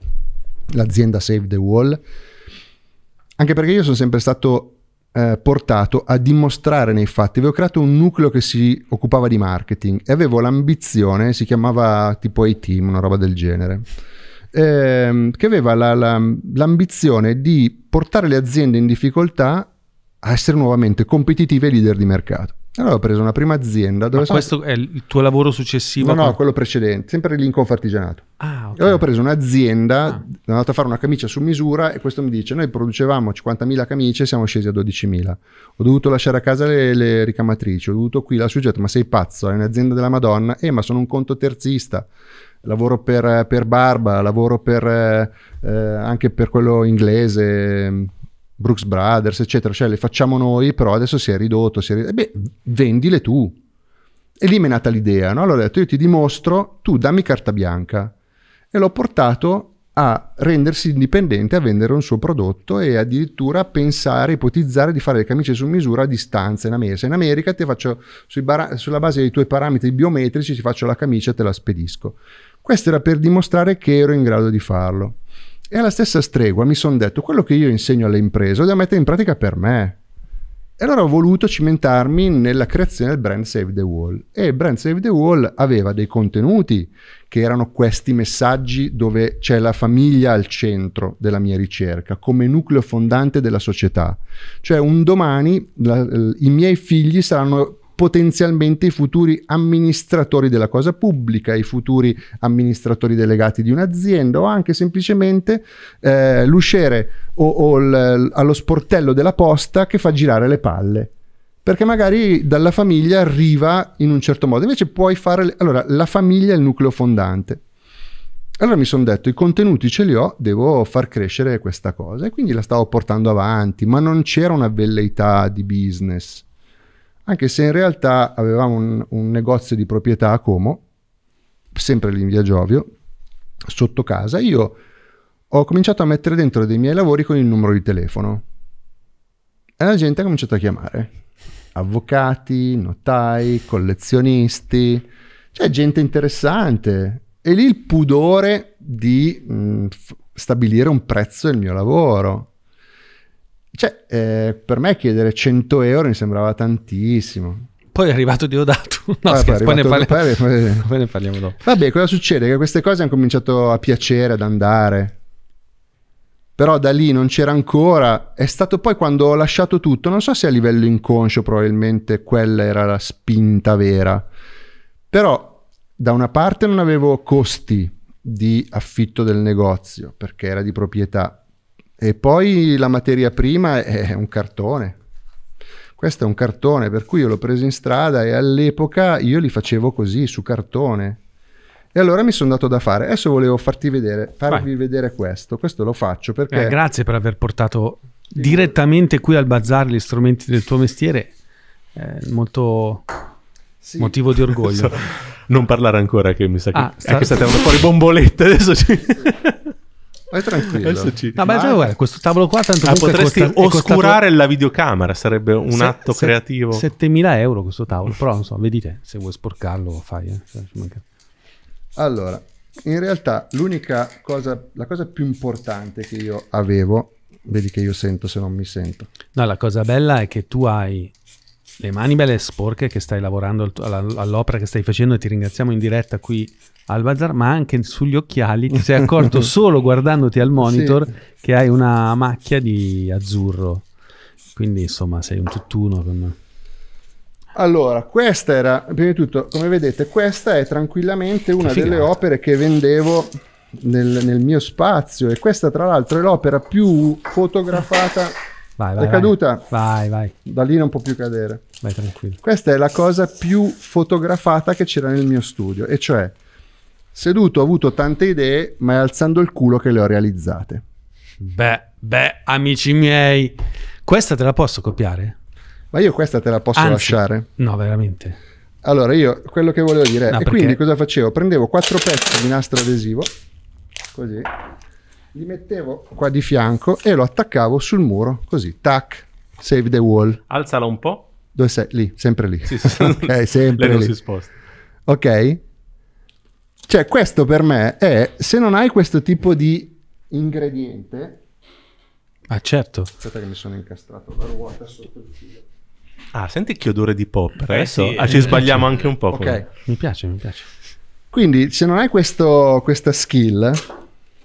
l'azienda Save the Wall, anche perché io sono sempre stato eh, portato a dimostrare nei fatti, avevo creato un nucleo che si occupava di marketing e avevo l'ambizione, si chiamava tipo A-Team, una roba del genere, ehm, che aveva la, la, l'ambizione di portare le aziende in difficoltà a essere nuovamente competitive e leader di mercato. Allora ho preso una prima azienda dove... Ma sono... questo è il tuo lavoro successivo? No, no, quello precedente, sempre lì in Confartigianato. Ah, ok. E ho preso un'azienda, ah. sono andato a fare una camicia su misura e questo mi dice, noi producevamo 50.000 camicie e siamo scesi a 12.000. Ho dovuto lasciare a casa le, le ricamatrici, ho dovuto qui la suggetta, ma sei pazzo, è un'azienda della Madonna, eh ma sono un conto terzista lavoro per, per, Barba, lavoro per, eh, eh anche per quello inglese, Brooks Brothers, eccetera, cioè le facciamo noi, però adesso si è ridotto, si è ridotto. Eh beh, vendile tu. E lì mi è nata l'idea, no? Allora ho detto, io ti dimostro, tu dammi carta bianca. E l'ho portato a rendersi indipendente, a vendere un suo prodotto e addirittura a pensare, ipotizzare di fare le camicie su misura a distanza in America. Se in America ti faccio, bara- sulla base dei tuoi parametri biometrici, ti faccio la camicia e te la spedisco. Questo era per dimostrare che ero in grado di farlo. E alla stessa stregua mi sono detto, quello che io insegno alle imprese lo devo mettere in pratica per me. E allora ho voluto cimentarmi nella creazione del brand Save the Wall. E brand Save the Wall aveva dei contenuti che erano questi messaggi dove c'è la famiglia al centro della mia ricerca, come nucleo fondante della società. Cioè un domani la, i miei figli saranno potenzialmente i futuri amministratori della cosa pubblica, i futuri amministratori delegati di un'azienda o anche semplicemente eh, l'usciere o, o l, allo sportello della posta che fa girare le palle perché magari dalla famiglia arriva in un certo modo. Invece puoi fare... Le... Allora, la famiglia è il nucleo fondante. Allora mi sono detto, i contenuti ce li ho, devo far crescere questa cosa. E quindi la stavo portando avanti, ma non c'era una velleità di business anche se in realtà avevamo un, un negozio di proprietà a Como, sempre lì in via Giovio, sotto casa. Io ho cominciato a mettere dentro dei miei lavori con il numero di telefono e la gente ha cominciato a chiamare avvocati, notai, collezionisti, cioè gente interessante. E lì il pudore di mh, mm, stabilire un prezzo del mio lavoro. Cioè, eh, per me chiedere 100 euro mi sembrava tantissimo. Poi è arrivato Diodato. No, ah, scherzo, poi, ne parliamo, pare, poi... poi ne parliamo dopo. Vabbè, cosa succede? Che queste cose hanno cominciato a piacere, ad andare però da lì non c'era ancora. È stato poi quando ho lasciato tutto, non so se a livello inconscio probabilmente quella era la spinta vera, però da una parte non avevo costi di affitto del negozio perché era di proprietà, e poi la materia prima è un cartone. Questo è un cartone, per cui io l'ho preso in strada e all'epoca io li facevo così, su cartone. E allora mi sono dato da fare. Adesso volevo farti vedere, farvi Vai. vedere questo. Questo lo faccio perché... Eh, grazie per aver portato direttamente qui al bazar gli strumenti del tuo mestiere. È molto sì. motivo di orgoglio. non parlare ancora che mi sa che, ah, sta... è che state andando fuori bombolette adesso. Ci... Vai tranquillo. SC. No, beh, guarda, questo tavolo qua tanto ah, potresti costa, oscurare costato... la videocamera, sarebbe un se, atto se, creativo. 7000 euro questo tavolo, però non so, vedete, se vuoi sporcarlo fai. Eh. Cioè, allora, in realtà l'unica cosa, la cosa più importante che io avevo, vedi che io sento se non mi sento. No, la cosa bella è che tu hai le mani belle sporche che stai lavorando all'opera che stai facendo e ti ringraziamo in diretta qui al bazar, ma anche sugli occhiali ti sei accorto solo guardandoti al monitor sì. che hai una macchia di azzurro. Quindi insomma sei un tutt'uno con... Allora, questa era, prima di tutto, come vedete, questa è tranquillamente una delle opere che vendevo nel, nel, mio spazio e questa tra l'altro è l'opera più fotografata. Vai, vai, è caduta. Vai, vai. Da lì non può più cadere. Vai tranquillo. Questa è la cosa più fotografata che c'era nel mio studio, e cioè Seduto ho avuto tante idee, ma è alzando il culo che le ho realizzate. Beh, beh, amici miei, questa te la posso copiare? Ma io questa te la posso Anzi, lasciare? No, veramente. Allora, io quello che volevo dire è, no, e perché? quindi cosa facevo? Prendevo quattro pezzi di nastro adesivo, così, li mettevo qua di fianco e lo attaccavo sul muro, così, tac, save the wall. Alzala un po'. Dove sei? Lì, sempre lì. Sì, sì. ok, sempre Lei non si sposta. Ok? Cioè, questo per me è, se non hai questo tipo di ingrediente... Ah, certo. Aspetta che mi sono incastrato la ruota sotto il filo Ah, senti che odore di pop. Eh, eh adesso eh sì, ah, ci eh, sbagliamo anche un po'. Okay. Mi piace, mi piace. Quindi, se non hai questo, questa skill,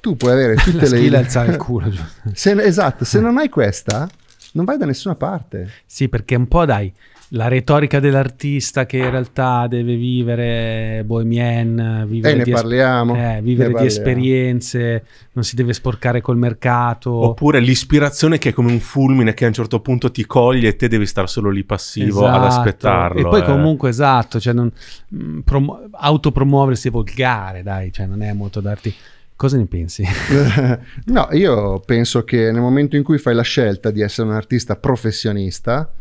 tu puoi avere tutte la le... skill alzare il culo. se, esatto, se non hai questa, non vai da nessuna parte. Sì, perché un po' dai la retorica dell'artista che in realtà deve vivere bohemian, vivere, eh, eh di, parliamo, eh, vivere di, esperienze, non si deve sporcare col mercato. Oppure l'ispirazione che è come un fulmine che a un certo punto ti coglie e te devi stare solo lì passivo esatto. ad aspettarlo. E poi eh. comunque esatto, cioè non, mm, prom- autopromuoversi è volgare, dai, cioè non è molto darti... Cosa ne pensi? no, io penso che nel momento in cui fai la scelta di essere un artista professionista,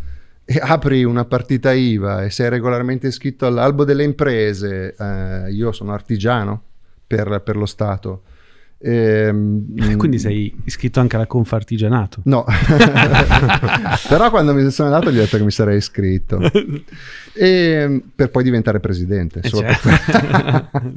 e apri una partita IVA e sei regolarmente iscritto all'albo delle imprese, eh, io sono artigiano per, per lo Stato, Ehm, Quindi mm, sei iscritto anche alla Confartigianato? No, però quando mi sono andato gli ho detto che mi sarei iscritto e, ehm, per poi diventare presidente. Eh solo certo. per...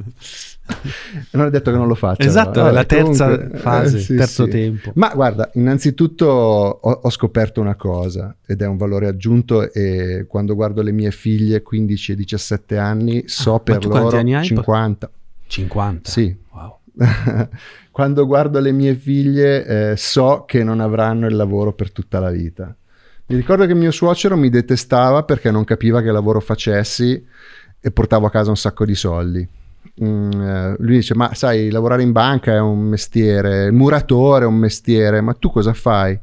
non è detto che non lo faccia. Esatto, è la terza comunque, fase, eh, sì, terzo sì. tempo. Ma guarda, innanzitutto ho, ho, scoperto una cosa ed è un valore aggiunto e quando guardo le mie figlie 15 e 17 anni so ah, per loro 50. 50. Sì, Quando guardo le mie figlie eh, so che non avranno il lavoro per tutta la vita. Mi ricordo che mio suocero mi detestava perché non capiva che lavoro facessi e portavo a casa un sacco di soldi. Mm, eh, lui dice, ma sai, lavorare in banca è un mestiere, il muratore è un mestiere, ma tu cosa fai?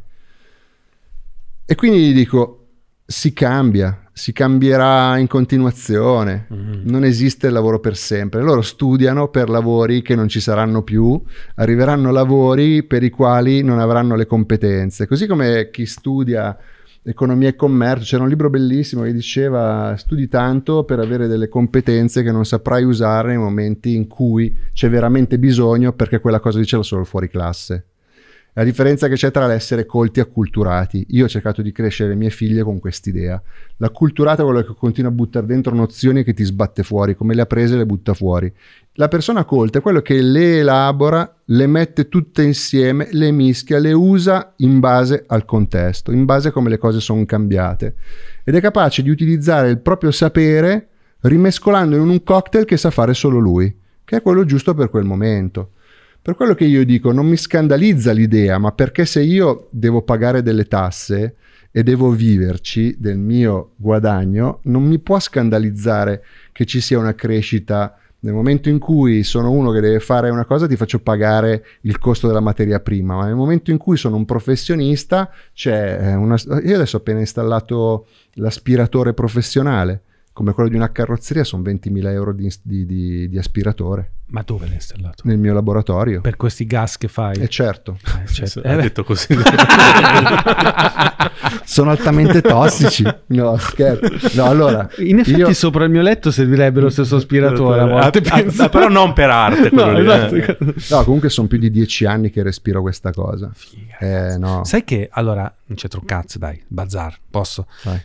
E quindi gli dico, si cambia, si cambierà in continuazione, mm-hmm. non esiste il lavoro per sempre. Loro studiano per lavori che non ci saranno più, arriveranno lavori per i quali non avranno le competenze. Così come chi studia economia e commercio, c'era un libro bellissimo che diceva studi tanto per avere delle competenze che non saprai usare nei momenti in cui c'è veramente bisogno perché quella cosa lì ce solo fuori classe. La differenza che c'è tra l'essere colti e acculturati. Io ho cercato di crescere le mie figlie con quest'idea. L'acculturato è quello che continua a buttare dentro nozioni che ti sbatte fuori, come le ha prese e le butta fuori. La persona colta è quello che le elabora, le mette tutte insieme, le mischia, le usa in base al contesto, in base a come le cose sono cambiate. Ed è capace di utilizzare il proprio sapere rimescolando in un cocktail che sa fare solo lui, che è quello giusto per quel momento. Per quello che io dico, non mi scandalizza l'idea, ma perché se io devo pagare delle tasse e devo viverci del mio guadagno, non mi può scandalizzare che ci sia una crescita nel momento in cui sono uno che deve fare una cosa ti faccio pagare il costo della materia prima, ma nel momento in cui sono un professionista c'è eh, una... Io adesso ho appena installato l'aspiratore professionale come quello di una carrozzeria sono 20.000 euro di, di, di, di aspiratore. Ma dove l'hai installato? Nel mio laboratorio. Per questi gas che fai? eh certo. Eh, eh certo. Eh, detto così. sono altamente tossici. No, scherzo. No, allora, In effetti io... sopra il mio letto servirebbe lo stesso aspiratore a volte. Ah, ah, a, a, però non per arte. No, esatto. Eh. no, comunque sono più di dieci anni che respiro questa cosa. Figa. Eh, no. Sai che, allora, non c'è truccazzo, dai, bazar, posso? Vai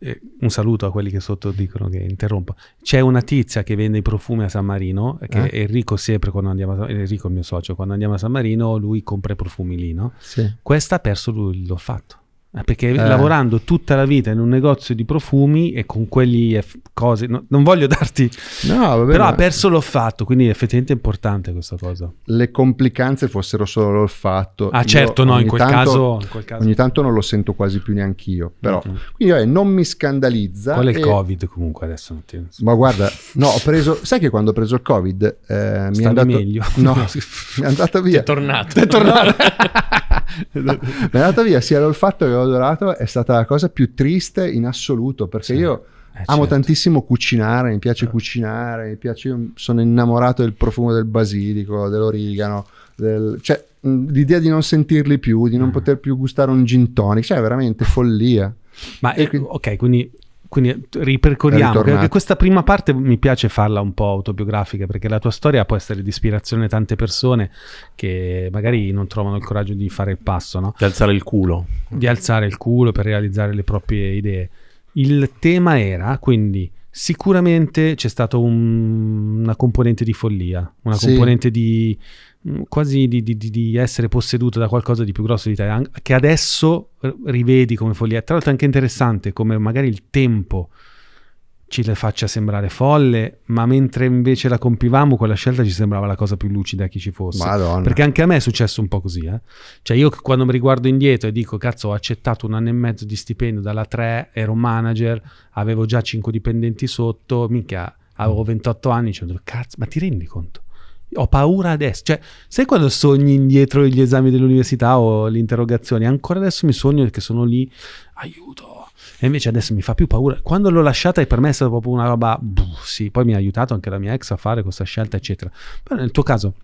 eh, un saluto a quelli che sotto dicono che interrompo. C'è una tizia che vende i profumi a San Marino, che eh? Enrico sempre quando andiamo a Enrico il mio socio, quando andiamo a San Marino lui compra i profumi lì, no? Sì. Questa ha perso l'olfatto. Eh, perché eh. lavorando tutta la vita in un negozio di profumi e con quelli eff- cose, no, non voglio darti, no, vabbè, però ma... ha perso l'olfatto, quindi effettivamente è importante questa cosa. Le complicanze fossero solo l'olfatto. Ah, io certo, no, in quel, tanto, caso, in quel, caso, Ogni tanto non lo sento quasi più neanch'io, però. Mm-hmm. Quindi vabbè, non mi scandalizza. Qual è il Covid comunque adesso? Non ti... Ma guarda, no, ho preso, sai che quando ho preso il Covid eh, mi è andato... meglio. No, è andata via. È tornato. È tornato. è andata via sia l'olfatto che l'odorato è stata la cosa più triste in assoluto perché sì. io eh, amo certo. tantissimo cucinare, mi piace certo. cucinare, mi piace, sono innamorato del profumo del basilico, dell'origano, del, cioè l'idea di non sentirli più, di non mm. poter più gustare un gin tonic, cioè è veramente follia. Ma e, eh, quindi, ok, quindi quindi eh, ripercorriamo, perché questa prima parte mi piace farla un po' autobiografica, perché la tua storia può essere di ispirazione a tante persone che magari non trovano il coraggio di fare il passo, no? Di alzare il culo. Di alzare il culo per realizzare le proprie idee. Il tema era, quindi, Sicuramente c'è stata un, una componente di follia, una sì. componente di mm, quasi di, di, di, essere posseduto da qualcosa di più grosso di te, che adesso rivedi come follia. Tra l'altro è anche interessante come magari il tempo ci le faccia sembrare folle, ma mentre invece la compivamo, quella scelta ci sembrava la cosa più lucida che ci fosse. Madonna. Perché anche a me è successo un po' così. Eh? Cioè, io quando mi riguardo indietro e dico, cazzo, ho accettato un anno e mezzo di stipendio dalla 3, ero manager, avevo già 5 dipendenti sotto, mica avevo 28 anni, cioè, cazzo, ma ti rendi conto? Ho paura adesso, cioè, sai quando sogni indietro gli esami dell'università o le interrogazioni? Ancora adesso mi sogno che sono lì, aiuto, e invece adesso mi fa più paura. Quando l'ho lasciata per me è stata proprio una roba... Buh, sì, poi mi ha aiutato anche la mia ex a fare questa scelta, eccetera. Però nel tuo caso,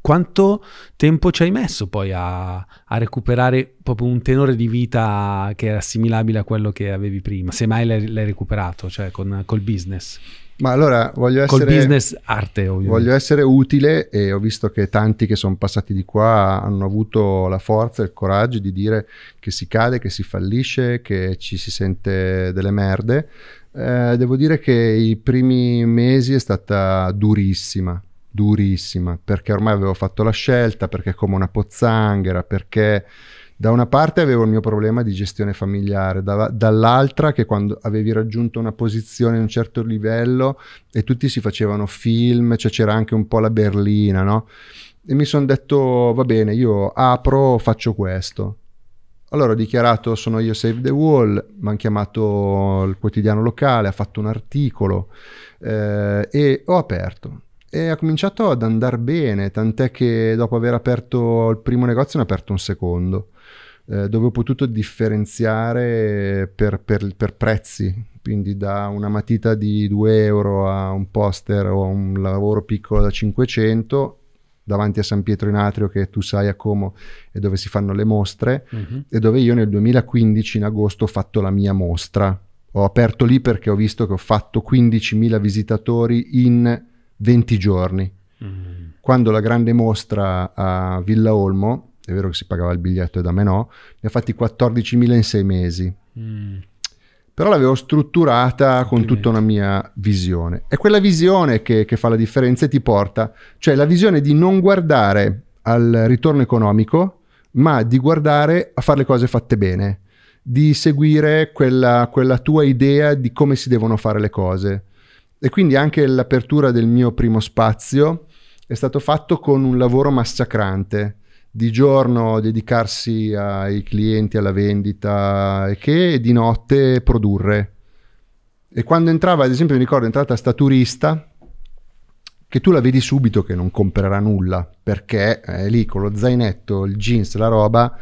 quanto tempo ci hai messo poi a, a, recuperare proprio un tenore di vita che era assimilabile a quello che avevi prima, se mai l'hai, l'hai recuperato, cioè con, col business? Ma allora voglio essere... Col business arte, ovviamente. Voglio essere utile e ho visto che tanti che sono passati di qua hanno avuto la forza e il coraggio di dire che si cade, che si fallisce, che ci si sente delle merde. Eh, devo dire che i primi mesi è stata durissima, durissima, perché ormai avevo fatto la scelta, perché come una pozzanghera, perché da una parte avevo il mio problema di gestione familiare, da, dall'altra che quando avevi raggiunto una posizione a un certo livello e tutti si facevano film, cioè c'era anche un po' la berlina, no? E mi sono detto, va bene, io apro, faccio questo. Allora ho dichiarato sono io Save the Wall, mi hanno chiamato il quotidiano locale, ha fatto un articolo eh, e ho aperto e ha cominciato ad andare bene, tant'è che dopo aver aperto il primo negozio ne ha aperto un secondo, eh, dove ho potuto differenziare per, per, per, prezzi, quindi da una matita di 2 euro a un poster o a un lavoro piccolo da 500 davanti a San Pietro in Atrio che tu sai a Como e dove si fanno le mostre uh-huh. e dove io nel 2015 in agosto ho fatto la mia mostra. Ho aperto lì perché ho visto che ho fatto 15.000 visitatori in 20 giorni. Mm. Quando la grande mostra a Villa Olmo, è vero che si pagava il biglietto e da me no, ne ha fatti 14.000 in sei mesi. Mm. Però l'avevo strutturata con tutta una mia visione. È quella visione che, che fa la differenza e ti porta, cioè la visione di non guardare al ritorno economico, ma di guardare a fare le cose fatte bene, di seguire quella, quella tua idea di come si devono fare le cose. E quindi anche l'apertura del mio primo spazio è stato fatto con un lavoro massacrante. Di giorno dedicarsi ai clienti, alla vendita, e che di notte produrre. E quando entrava, ad esempio, mi ricordo, è entrata sta turista, che tu la vedi subito che non comprerà nulla, perché è eh, lì con lo zainetto, il jeans, la roba,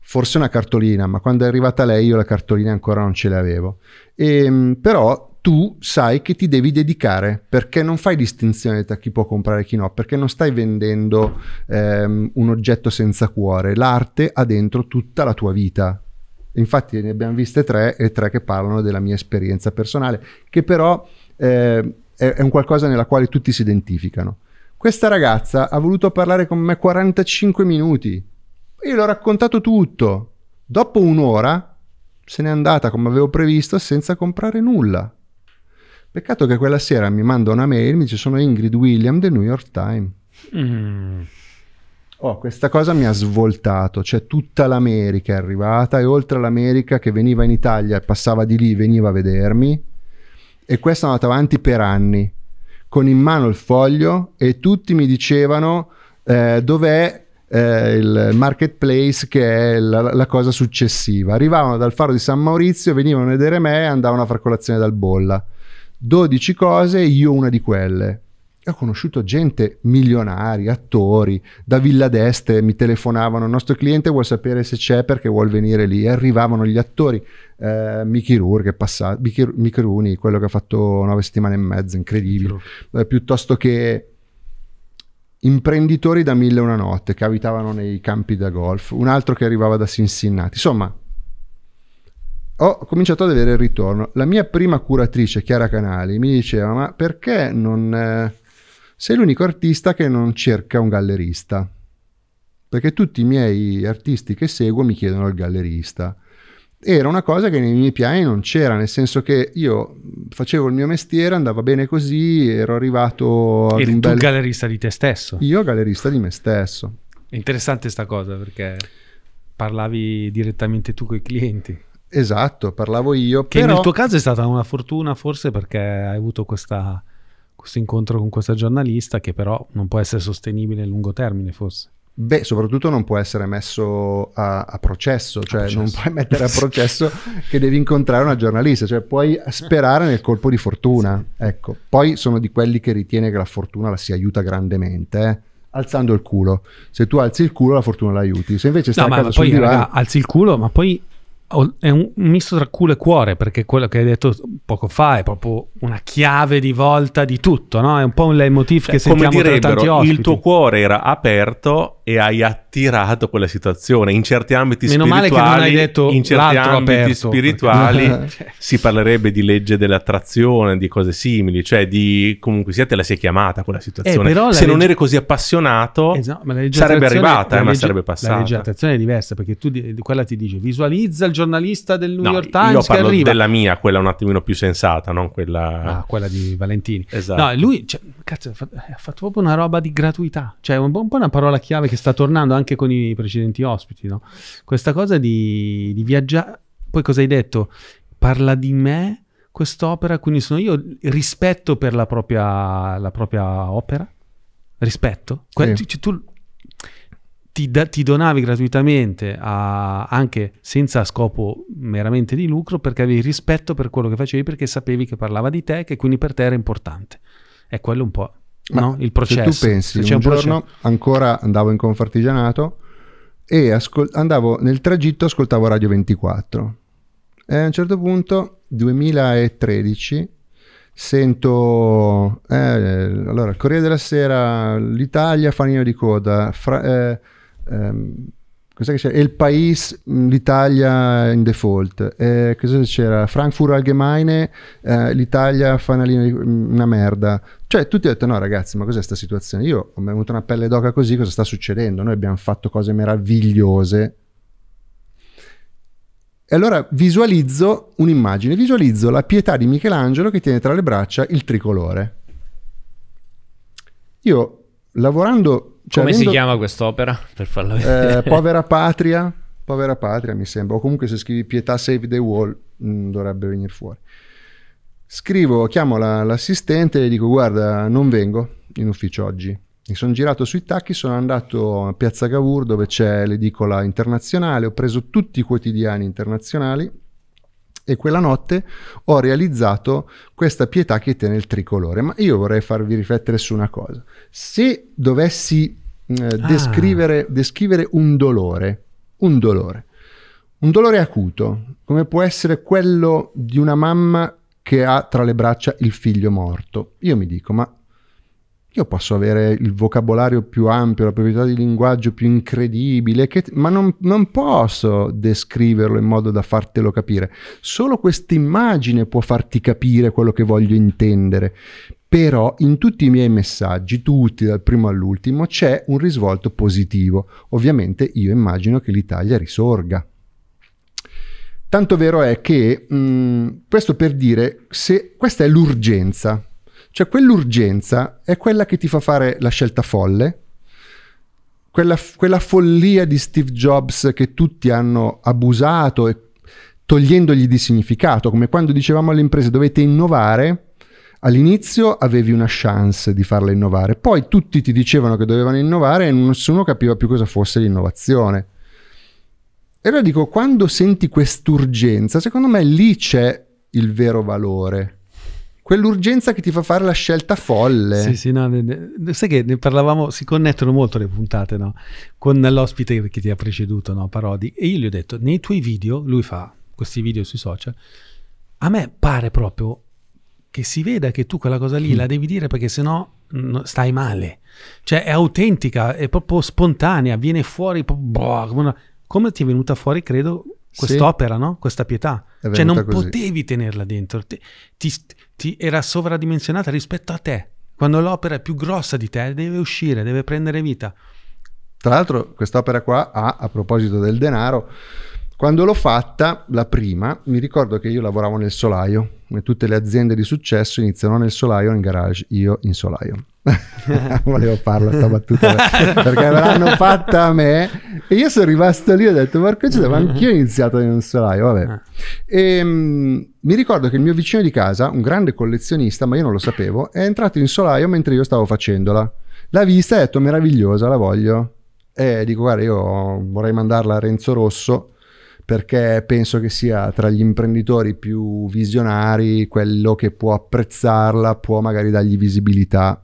forse una cartolina, ma quando è arrivata lei io la cartolina ancora non ce l'avevo. E, ehm, però tu sai che ti devi dedicare perché non fai distinzione tra chi può comprare e chi no, perché non stai vendendo ehm, un oggetto senza cuore. L'arte ha dentro tutta la tua vita. Infatti ne abbiamo viste tre e tre che parlano della mia esperienza personale, che però eh, è, è un qualcosa nella quale tutti si identificano. Questa ragazza ha voluto parlare con me 45 minuti. Io l'ho raccontato tutto. Dopo un'ora se n'è andata come avevo previsto senza comprare nulla Peccato che quella sera mi manda una mail, mi dice sono Ingrid William del New York Times. Mm. Oh, questa cosa mi ha svoltato, cioè tutta l'America è arrivata e oltre all'America che veniva in Italia e passava di lì, veniva a vedermi e questo è andato avanti per anni con in mano il foglio e tutti mi dicevano eh, dov'è eh, il marketplace che è la, la, cosa successiva. Arrivavano dal faro di San Maurizio, venivano a vedere me e andavano a far colazione dal bolla. 12 cose, e io una di quelle. E ho conosciuto gente milionari, attori, da Villa d'Este mi telefonavano, il nostro cliente vuole sapere se c'è perché vuol venire lì. E arrivavano gli attori, eh, Mickey Rourke Mickey, Rooney, quello che ha fatto nove settimane e mezzo, incredibile, eh, piuttosto che imprenditori da mille e una notte che abitavano nei campi da golf, un altro che arrivava da Cincinnati. Insomma, ho cominciato ad avere il ritorno. La mia prima curatrice, Chiara Canali, mi diceva: Ma perché non. Eh, sei l'unico artista che non cerca un gallerista? Perché tutti i miei artisti che seguo mi chiedono il gallerista. Era una cosa che nei miei piani non c'era, nel senso che io facevo il mio mestiere, andava bene così, ero arrivato... Eri un tu bel... gallerista di te stesso? Io gallerista di me stesso. interessante sta cosa perché parlavi direttamente tu con i clienti. Esatto, parlavo io. Che però... nel tuo caso è stata una fortuna forse perché hai avuto questa, questo incontro con questa giornalista che però non può essere sostenibile a lungo termine forse. Beh, soprattutto non può essere messo a, a processo, cioè a processo. non puoi mettere a processo che devi incontrare una giornalista, cioè puoi sperare nel colpo di fortuna. Sì. Ecco, poi sono di quelli che ritiene che la fortuna la si aiuta grandemente, eh? alzando il culo. Se tu alzi il culo la fortuna la aiuti, se invece stai no, a casa ma poi, divano... raga, alzi il culo, ma poi è un misto tra culo e cuore, perché quello che hai detto poco fa è proprio una chiave di volta di tutto, no? È un po' un leitmotiv cioè, che sentiamo dire, tanti ospiti. Il tuo cuore era aperto e hai attirato quella situazione. In certi ambiti Meno spirituali, in certi ambiti aperto, spirituali perché... Cioè. si parlerebbe di legge dell'attrazione, di cose simili, cioè di comunque sia te la sia chiamata quella eh, situazione. Eh, Se legge... non eri così appassionato, eh, no, esatto, sarebbe arrivata, eh, legge... ma sarebbe passata. La legge dell'attrazione è diversa perché tu quella ti dice visualizza il giornalista del New no, York Times. Io parlo della mia, quella un attimino più sensata, non quella... Ah, quella di Valentini. Esatto. No, lui cioè, cazzo, ha fatto proprio una roba di gratuità, cioè un po' una parola chiave che sta tornando anche con i precedenti ospiti, no? Questa cosa di, di viaggiare... Poi cosa hai detto? Parla di me quest'opera, quindi sono io rispetto per la propria, la propria opera? Rispetto? Que- sì. Cioè, tu, ti, da, ti, donavi gratuitamente a, anche senza scopo meramente di lucro perché avevi rispetto per quello che facevi perché sapevi che parlava di te che quindi per te era importante. È quello un po' no? il processo. Se tu pensi, se un, un giorno ancora andavo in confartigianato e ascol- andavo nel tragitto ascoltavo Radio 24 e a un certo punto 2013 sento eh, allora Corriere della Sera l'Italia fanino di coda fra, eh, ehm, Cos'è che c'era? El País, l'Italia in default. Eh, cos'è c'era? Frankfurt Allgemeine, eh, l'Italia linea di una merda. Cioè, tutti hanno detto: no, ragazzi, ma cos'è questa situazione? Io ho avuto una pelle d'oca così, cosa sta succedendo? Noi abbiamo fatto cose meravigliose. E allora visualizzo un'immagine, visualizzo la pietà di Michelangelo che tiene tra le braccia il tricolore. Io lavorando... Cioè Come avendo, si chiama quest'opera? Per farla eh, vedere. Eh, povera Patria, Povera Patria mi sembra, o comunque se scrivi Pietà Save the Wall mh, mm, dovrebbe venire fuori. Scrivo, chiamo la, l'assistente e dico guarda non vengo in ufficio oggi, mi sono girato sui tacchi, sono andato a Piazza Cavour dove c'è l'edicola internazionale, ho preso tutti i quotidiani internazionali e quella notte ho realizzato questa pietà che tiene il tricolore. Ma io vorrei farvi riflettere su una cosa. Se dovessi eh, ah. descrivere un dolore, un dolore, un dolore acuto, come può essere quello di una mamma che ha tra le braccia il figlio morto, io mi dico, ma io posso avere il vocabolario più ampio, la proprietà di linguaggio più incredibile, che, ma non, non, posso descriverlo in modo da fartelo capire. Solo quest'immagine può farti capire quello che voglio intendere. Però in tutti i miei messaggi, tutti dal primo all'ultimo, c'è un risvolto positivo. Ovviamente io immagino che l'Italia risorga. Tanto vero è che, mh, mm, questo per dire, se questa è l'urgenza, cioè quell'urgenza è quella che ti fa fare la scelta folle, quella, quella follia di Steve Jobs che tutti hanno abusato e togliendogli di significato, come quando dicevamo alle imprese dovete innovare, all'inizio avevi una chance di farla innovare, poi tutti ti dicevano che dovevano innovare e nessuno capiva più cosa fosse l'innovazione. E allora dico, quando senti quest'urgenza, secondo me lì c'è il vero valore quell'urgenza che ti fa fare la scelta folle. Sì, sì, no, ne, ne, sai che ne parlavamo, si connettono molto le puntate, no? Con l'ospite che ti ha preceduto, no? Parodi. E io gli ho detto, nei tuoi video, lui fa questi video sui social, a me pare proprio che si veda che tu quella cosa lì mm. la devi dire perché sennò stai male. Cioè è autentica, è proprio spontanea, viene fuori boh, come, una, come ti è venuta fuori, credo, quest'opera, sì. no? questa pietà. Cioè non così. potevi tenerla dentro, ti, ti, ti era sovradimensionata rispetto a te. Quando l'opera è più grossa di te deve uscire, deve prendere vita. Tra l'altro quest'opera qua ha, a proposito del denaro, quando l'ho fatta, la prima, mi ricordo che io lavoravo nel solaio, come tutte le aziende di successo iniziano nel solaio o in garage, io in solaio. Volevo farla sta battuta perché me l'hanno fatta a me e io sono rimasto lì e ho detto Marco Cida, ma anch'io ho iniziato in un solaio, vabbè. E, mh, ah. ehm, mi ricordo che il mio vicino di casa, un grande collezionista, ma io non lo sapevo, è entrato in solaio mentre io stavo facendola. L'ha vista e ha detto meravigliosa, la voglio. E dico guarda io vorrei mandarla a Renzo Rosso perché penso che sia tra gli imprenditori più visionari quello che può apprezzarla, può magari dargli visibilità.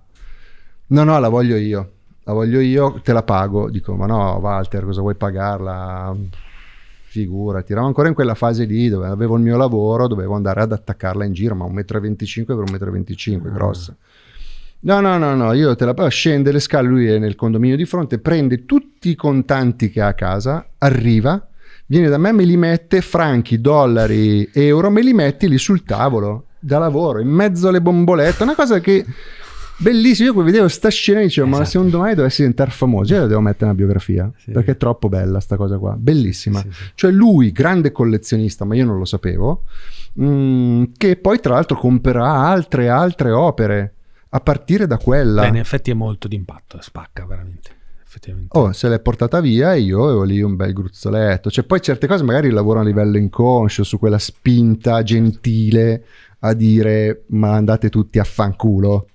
No, no, la voglio io, la voglio io, te la pago. Dico, ma no, Walter, cosa vuoi pagarla? Figura, tiravo ancora in quella fase lì dove avevo il mio lavoro, dovevo andare ad attaccarla in giro, ma 1,25 m per 1,25 m, ah. grossa. No, no, no, no, io te la pago. Scende le scale, lui è nel condominio di fronte, prende tutti i contanti che ha a casa, arriva, vieni da me, me li mette franchi, dollari, euro, me li metti lì sul tavolo da lavoro, in mezzo alle bombolette, una cosa che bellissima. Io poi vedevo sta scena e dicevo, esatto. ma secondo me domani dovessi diventare famoso, io la devo mettere una biografia, sì. perché è troppo bella sta cosa qua, bellissima. Sì, sì. Cioè lui, grande collezionista, ma io non lo sapevo, mh, mm, che poi tra l'altro comprerà altre, altre opere, a partire da quella. Beh, in effetti è molto d'impatto, spacca veramente effettivamente. Oh, se l'è portata via e io avevo lì un bel gruzzoletto. Cioè, poi certe cose magari lavoro a livello inconscio, su quella spinta gentile a dire ma andate tutti a fanculo.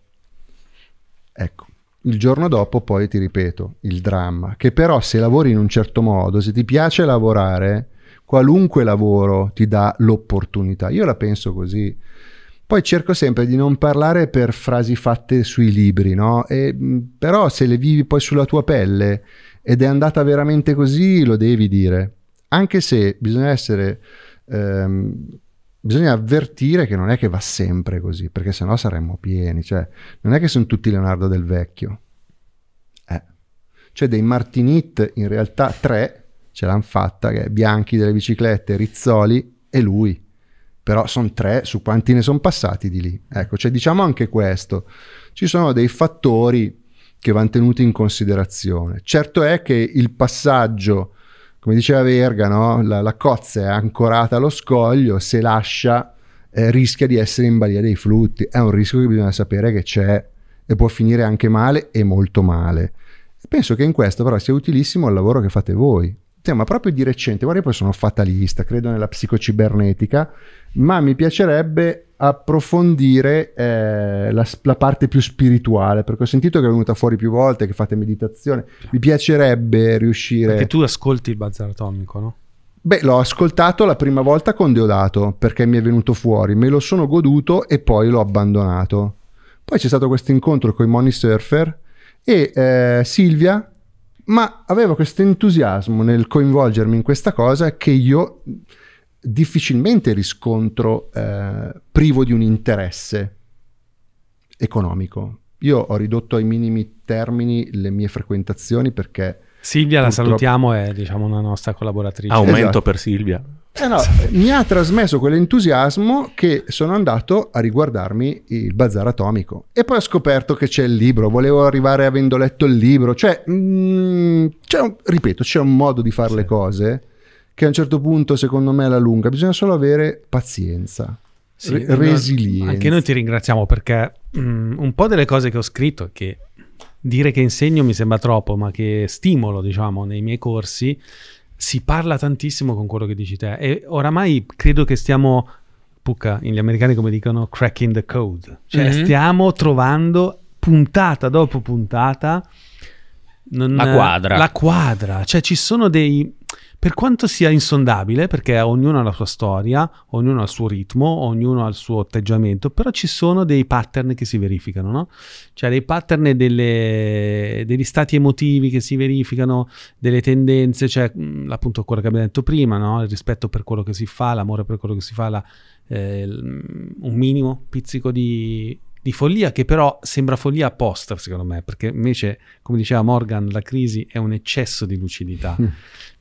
Ecco. Il giorno dopo poi ti ripeto il dramma, che però se lavori in un certo modo, se ti piace lavorare, qualunque lavoro ti dà l'opportunità. Io la penso così. Poi cerco sempre di non parlare per frasi fatte sui libri, no? E, mm, però se le vivi poi sulla tua pelle ed è andata veramente così, lo devi dire. Anche se bisogna essere... Ehm, bisogna avvertire che non è che va sempre così, perché sennò saremmo pieni. Cioè, non è che sono tutti Leonardo del Vecchio. Eh. Cioè dei Martinit, in realtà tre, ce l'hanno fatta, che è Bianchi delle biciclette, Rizzoli e lui però sono tre su quanti ne sono passati di lì. Ecco, cioè diciamo anche questo, ci sono dei fattori che vanno tenuti in considerazione. Certo è che il passaggio, come diceva Verga, no? la, la, cozza è ancorata allo scoglio, se lascia eh, rischia di essere in balia dei flutti, è un rischio che bisogna sapere che c'è e può finire anche male e molto male. Penso che in questo però sia utilissimo il lavoro che fate voi. Ma proprio di recente, guarda, io poi sono fatalista, credo nella psicocibernetica, ma mi piacerebbe approfondire eh, la, la, parte più spirituale, perché ho sentito che è venuta fuori più volte, che fate meditazione. Mi piacerebbe riuscire... Perché tu ascolti il bazar atomico, no? Beh, l'ho ascoltato la prima volta con Deodato, perché mi è venuto fuori, me lo sono goduto e poi l'ho abbandonato. Poi c'è stato questo incontro con i Money Surfer e eh, Silvia, ma aveva questo entusiasmo nel coinvolgermi in questa cosa che io difficilmente riscontro eh, privo di un interesse economico. Io ho ridotto ai minimi termini le mie frequentazioni perché... Silvia purtroppo... la salutiamo, è diciamo una nostra collaboratrice. Aumento esatto. per Silvia. Eh no, mi ha trasmesso quell'entusiasmo che sono andato a riguardarmi il bazar atomico e poi ho scoperto che c'è il libro, volevo arrivare avendo letto il libro, cioè, mh, mm, c'è un, ripeto, c'è un modo di fare sì. le cose che a un certo punto secondo me è la lunga, bisogna solo avere pazienza. Sì, re- resilienza. Anche noi ti ringraziamo perché um, un po' delle cose che ho scritto, che dire che insegno mi sembra troppo, ma che stimolo, diciamo, nei miei corsi, si parla tantissimo con quello che dici te. E oramai credo che stiamo, pucca, gli americani come dicono, cracking the code. Cioè mm-hmm. stiamo trovando puntata dopo puntata... Non, la quadra. La quadra. Cioè ci sono dei per quanto sia insondabile, perché ognuno ha la sua storia, ognuno ha il suo ritmo, ognuno ha il suo atteggiamento, però ci sono dei pattern che si verificano, no? Cioè dei pattern delle, degli stati emotivi che si verificano, delle tendenze, cioè mh, appunto quello che abbiamo detto prima, no? Il rispetto per quello che si fa, l'amore per quello che si fa, la, eh, un minimo pizzico di di follia che però sembra follia apposta, secondo me, perché invece, come diceva Morgan, la crisi è un eccesso di lucidità. Mm.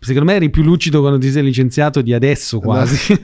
Secondo me eri più lucido quando ti sei licenziato di adesso quasi.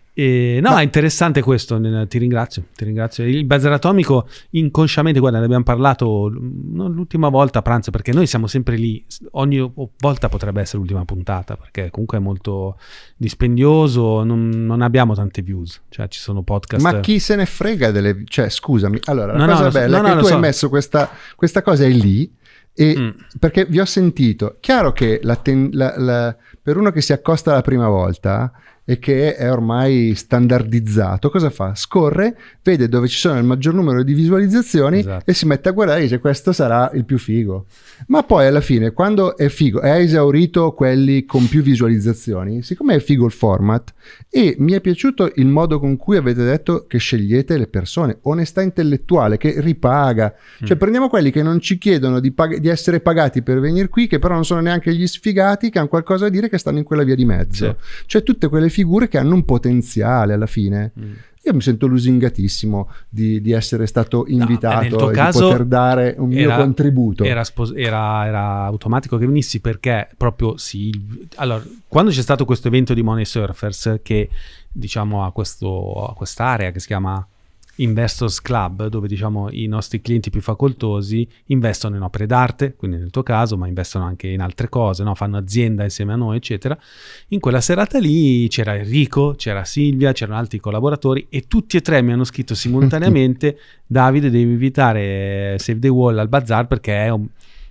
E, no, Ma... è interessante questo, ti ringrazio, ti ringrazio. Il buzzer atomico inconsciamente, guarda, ne abbiamo parlato l'ultima volta a pranzo, perché noi siamo sempre lì, ogni volta potrebbe essere l'ultima puntata, perché comunque è molto dispendioso, non, non abbiamo tante views, cioè ci sono podcast. Ma chi se ne frega delle... cioè scusami, allora la no, cosa no, bella no, è che tu hai so. messo questa, questa cosa lì. E mm. Perché vi ho sentito, chiaro che la ten, la, la, per uno che si accosta la prima volta, e che è ormai standardizzato, cosa fa? Scorre, vede dove ci sono il maggior numero di visualizzazioni esatto. e si mette a guardare e dice questo sarà il più figo. Ma poi alla fine, quando è figo è esaurito quelli con più visualizzazioni, siccome è figo il format e mi è piaciuto il modo con cui avete detto che scegliete le persone, onestà intellettuale che ripaga, mm. cioè mm. prendiamo quelli che non ci chiedono di, pag- di, essere pagati per venire qui, che però non sono neanche gli sfigati, che hanno qualcosa da dire, che stanno in quella via di mezzo, sì. cioè tutte quelle figure che hanno un potenziale alla fine. Mm. Io mi sento lusingatissimo di, di essere stato invitato no, e di poter dare un era, mio contributo. Era, spos- era, era, automatico che venissi perché proprio sì. Allora, quando c'è stato questo evento di Money Surfers che diciamo a, questo, a quest'area che si chiama investors club dove diciamo i nostri clienti più facoltosi investono in opere d'arte, quindi nel tuo caso, ma investono anche in altre cose, no? fanno azienda insieme a noi, eccetera. In quella serata lì c'era Enrico, c'era Silvia, c'erano altri collaboratori e tutti e tre mi hanno scritto simultaneamente Davide devi invitare Save the Wall al bazar perché è un,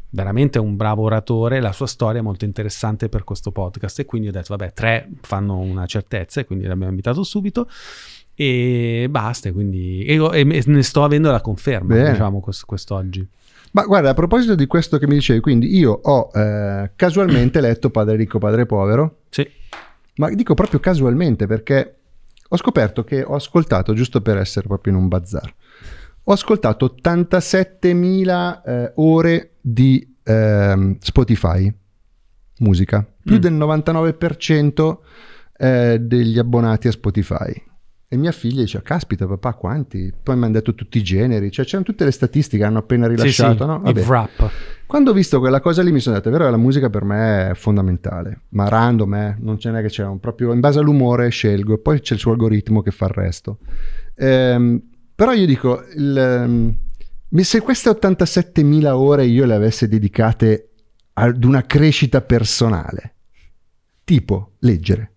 veramente un bravo oratore, la sua storia è molto interessante per questo podcast e quindi ho detto vabbè tre fanno una certezza e quindi l'abbiamo invitato subito e basta, quindi e, e ne sto avendo la conferma, Beh. diciamo, quest'oggi. Ma guarda, a proposito di questo che mi dicevi, quindi io ho eh, casualmente letto Padre ricco, padre povero. Sì. Ma dico proprio casualmente perché ho scoperto che ho ascoltato, giusto per essere proprio in un bazar, ho ascoltato 87.000 eh, ore di eh, Spotify musica, più mm. del 99% eh, degli abbonati a Spotify. E mia figlia diceva, caspita papà, quanti? Poi mi hanno detto tutti i generi, cioè c'erano tutte le statistiche, hanno appena rilasciato, sì, sì. no? Vabbè. Il rap. Quando ho visto quella cosa lì mi sono detto, è vero che la musica per me è fondamentale, ma random è, eh? non ce n'è che c'è, un proprio in base all'umore scelgo, poi c'è il suo algoritmo che fa il resto. Ehm, però io dico, il, ehm, se queste 87.000 ore io le avessi dedicate ad una crescita personale, tipo leggere,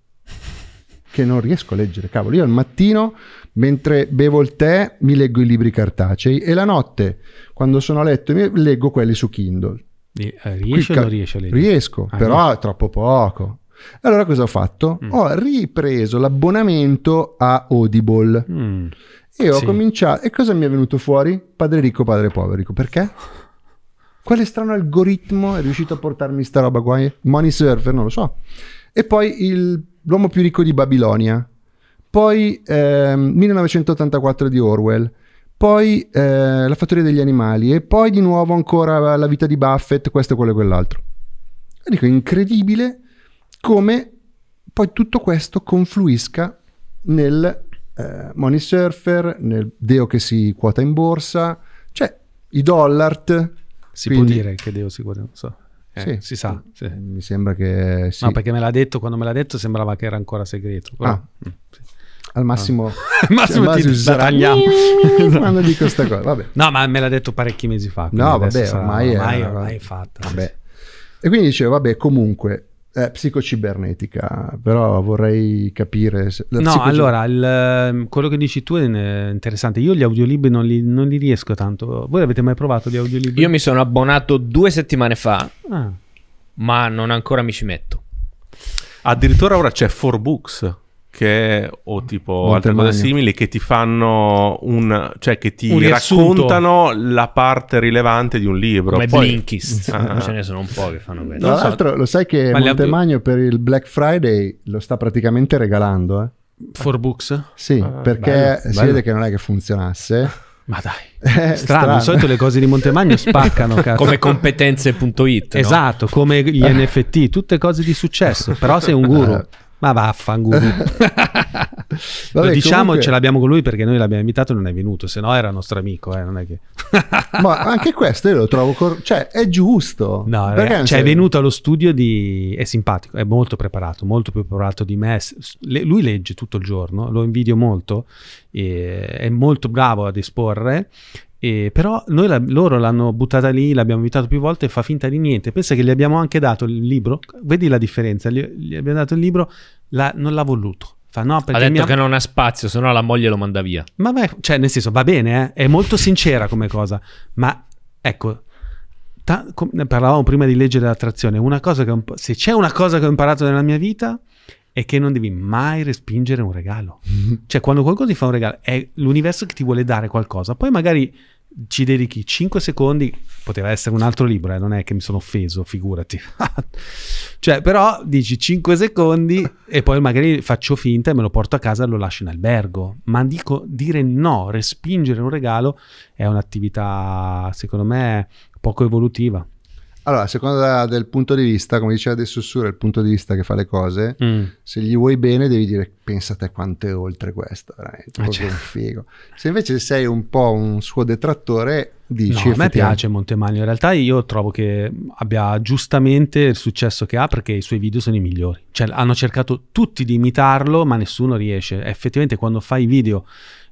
che non riesco a leggere, cavolo. Io al mattino, mentre bevo il tè, mi leggo i libri cartacei e la notte, quando sono a letto, mi leggo quelli su Kindle. Eh, riesci Qui, o non riesci a leggere? Riesco, ah, però no. troppo poco. Allora cosa ho fatto? Mm. Ho ripreso l'abbonamento a Audible mm. e ho sì. cominciato... E cosa mi è venuto fuori? Padre ricco, padre povero poverico. Perché? Quale strano algoritmo è riuscito a portarmi sta roba qua? Money Surfer, non lo so. E poi il L'uomo più ricco di Babilonia, poi eh, 1984 di Orwell, poi eh, La fattoria degli animali e poi di nuovo ancora La vita di Buffett, questo, quello e quell'altro. E dico, è incredibile come poi tutto questo confluisca nel eh, money surfer, nel deo che si quota in borsa, cioè i dollart. Si quindi, può dire che deo si quota in borsa. So. Eh, sì, si sa. Mm. Sì. Mi sembra che... Sì. No, perché me l'ha detto, quando me l'ha detto sembrava che era ancora segreto. Però... Ah. Mm, sì. Al massimo, ah. Cioè, al massimo, cioè, massimo ti sarà... quando dico questa cosa. Vabbè. No, ma me l'ha detto parecchi mesi fa. No, vabbè, ormai, sarà, ormai, ormai, ormai è fatta. Vabbè. E quindi dicevo, vabbè, comunque eh, psicocibernetica, però vorrei capire. Se... no, psicoci... allora il, ehm, quello che dici tu è interessante. Io gli audiolibri non li, non li, riesco tanto. Voi avete mai provato gli audiolibri? Io mi sono abbonato due settimane fa, ah. ma non ancora mi ci metto. Addirittura ora c'è 4Books che, o tipo Montemagno. altre cose simili che ti fanno un cioè che ti un raccontano la parte rilevante di un libro come Poi, Blinkist ah. ah, ah. ce ne sono un po' che fanno bene tra l'altro lo sai che Ma Montemagno per il Black Friday lo sta praticamente regalando eh? For Books? Sì, ah, perché bello, si bello. vede che non è che funzionasse ma dai, strano, eh, strano. Di solito le cose di Montemagno spaccano. Cazzo. Come competenze.it. Esatto, no? come gli NFT, tutte cose di successo. Però sei un guru. Eh, ma vaffanculo. Vabbè, diciamo comunque... ce l'abbiamo con lui perché noi l'abbiamo invitato e non è venuto, se no era nostro amico. Eh, non è che... Ma anche questo io lo trovo, cor- cioè è giusto. No, ragazzi, cioè, è venuto allo studio di... è simpatico, è molto preparato, molto più preparato di me. Le- lui legge tutto il giorno, lo invidio molto, è molto bravo ad esporre e però noi la, loro l'hanno buttata lì, l'abbiamo invitato più volte e fa finta di niente. Pensa che gli abbiamo anche dato il libro, vedi la differenza, gli, gli abbiamo dato il libro, la, non l'ha voluto. Fa, no, ha detto mia... che non ha spazio, se no la moglie lo manda via. Ma beh, cioè, nel senso, va bene, eh? è molto sincera come cosa, ma ecco, ta- com- parlavamo prima di leggere l'attrazione, una cosa che un se c'è una cosa che ho imparato nella mia vita è che non devi mai respingere un regalo. Mm-hmm. cioè, quando qualcuno ti fa un regalo, è l'universo che ti vuole dare qualcosa. Poi magari ci dedichi 5 secondi, poteva essere un altro libro, eh, non è che mi sono offeso, figurati. cioè, però dici 5 secondi e poi magari faccio finta e me lo porto a casa e lo lascio in albergo. Ma dico, dire no, respingere un regalo è un'attività, secondo me, poco evolutiva. Allora, a seconda del punto di vista, come diceva adesso Sura, il punto di vista che fa le cose, mm. se gli vuoi bene devi dire pensate quanto è oltre questo, veramente, ah, un certo. figo. Se invece sei un po' un suo detrattore, dici... No, a me piace Montemagno, in realtà io trovo che abbia giustamente il successo che ha perché i suoi video sono i migliori. Cioè hanno cercato tutti di imitarlo, ma nessuno riesce. Effettivamente quando fai video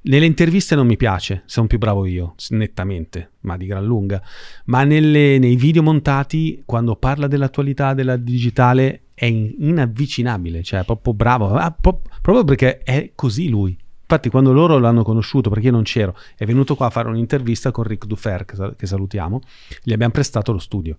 nelle interviste non mi piace, sono più bravo io, nettamente, ma di gran lunga. Ma nelle, nei video montati, quando parla dell'attualità, della digitale, è inavvicinabile, cioè è proprio bravo, ah, po- proprio perché è così lui. Infatti quando loro l'hanno conosciuto, perché io non c'ero, è venuto qua a fare un'intervista con Ric Dufer, che salutiamo, gli abbiamo prestato lo studio.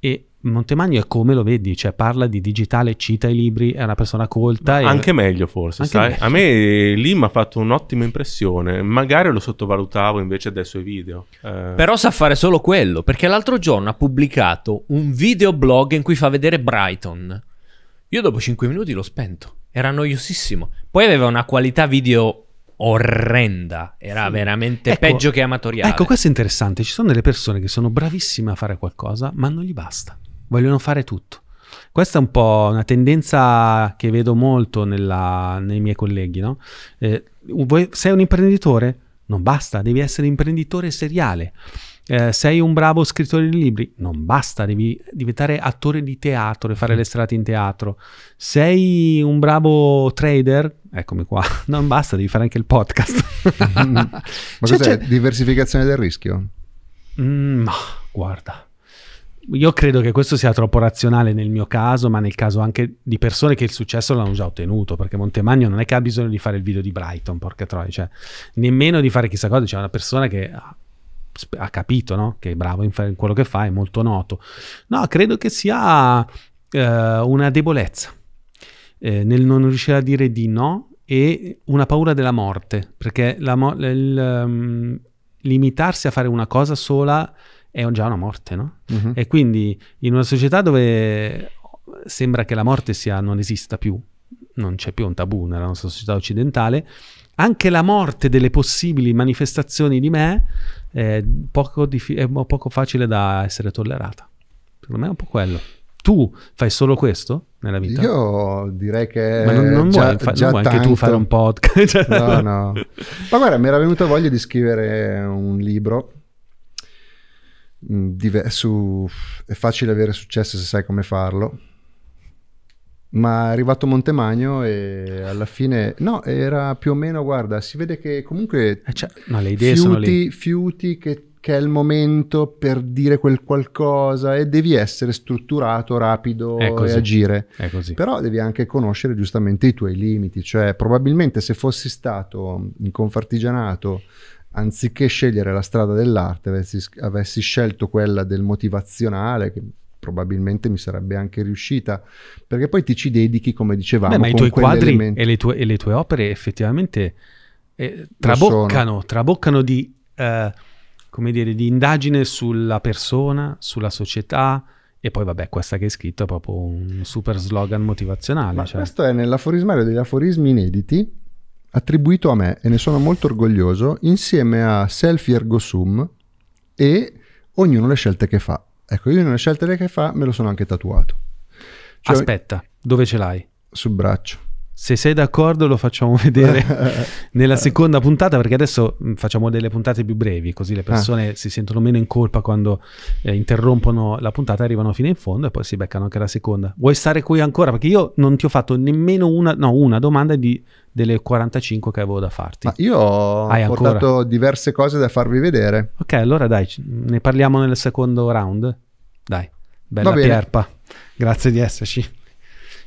E Montemagno è come lo vedi, cioè parla di digitale, cita i libri, è una persona colta. E... Anche meglio forse, Anche sai? Meglio. A me lì mi ha fatto un'ottima impressione, magari lo sottovalutavo invece adesso i video. Eh... Però sa fare solo quello, perché l'altro giorno ha pubblicato un videoblog in cui fa vedere Brighton. Io dopo 5 minuti l'ho spento, era noiosissimo. Poi aveva una qualità video orrenda, era sì. veramente ecco, peggio che amatoriale. Ecco, questo è interessante, ci sono delle persone che sono bravissime a fare qualcosa, ma non gli basta vogliono fare tutto. Questa è un po' una tendenza che vedo molto nella, nei miei colleghi, no? eh, vuoi, sei un imprenditore? Non basta, devi essere imprenditore seriale. Eh, sei un bravo scrittore di libri? Non basta, devi diventare attore di teatro e fare mm. le strade in teatro. Sei un bravo trader? Eccomi qua. Non basta, devi fare anche il podcast. Ma cioè, cos'è? Cioè Diversificazione del rischio? Mm, ma guarda. Io credo che questo sia troppo razionale nel mio caso, ma nel caso anche di persone che il successo l'hanno già ottenuto, perché Montemagno non è che ha bisogno di fare il video di Brighton, porca troia, cioè, nemmeno di fare chissà cosa, c'è cioè una persona che ha, ha capito, no? Che è bravo in, in, quello che fa, è molto noto. No, credo che sia eh, una debolezza eh, nel non riuscire a dire di no e una paura della morte, perché mo il, um, limitarsi a fare una cosa sola è già una morte, no? Uh-huh. E quindi in una società dove sembra che la morte sia, non esista più, non c'è più un tabù nella nostra società occidentale, anche la morte delle possibili manifestazioni di me eh, è poco, difi- è poco facile da essere tollerata. Secondo me è un po' quello. Tu fai solo questo nella vita? Io direi che. Ma non, non già, vuoi, fa- non vuoi anche tu fare un podcast? no, no. Ma guarda, mi era venuta voglia di scrivere un libro Mm, dive- è facile avere successo se sai come farlo. Ma è arrivato Montemagno e alla fine, no, era più o meno, guarda, si vede che comunque eh cioè, no, le idee fiuti, sono lì. fiuti che, che, è il momento per dire quel qualcosa e devi essere strutturato, rapido e agire. È così. Però devi anche conoscere giustamente i tuoi limiti, cioè probabilmente se fossi stato in confartigianato anziché scegliere la strada dell'arte, avessi, avessi scelto quella del motivazionale, che probabilmente mi sarebbe anche riuscita, perché poi ti ci dedichi, come dicevamo, Beh, ma i tuoi quadri e le tue, e le tue, opere effettivamente eh, traboccano, traboccano di, eh, dire, di, indagine sulla persona, sulla società, e poi vabbè, questa che hai scritto è proprio un super slogan motivazionale. Ma cioè. questo è nell'aforismario degli aforismi inediti, attribuito a me e ne sono molto orgoglioso, insieme a Selfie Ergo Sum e ognuno le scelte che fa. Ecco, io le scelte che fa me lo sono anche tatuato. Cioè, Aspetta, dove ce l'hai? Sul braccio se sei d'accordo lo facciamo vedere nella eh. seconda puntata perché adesso facciamo delle puntate più brevi così le ah. persone ah. si sentono meno in colpa quando eh, interrompono la puntata arrivano fino in fondo e poi si beccano anche la seconda vuoi stare qui ancora perché io non ti ho fatto nemmeno una, no, una domanda di, delle 45 che avevo da farti ma io ho Hai portato diverse cose da farvi vedere ok allora dai ne parliamo nel secondo round dai bella Pierpa grazie di esserci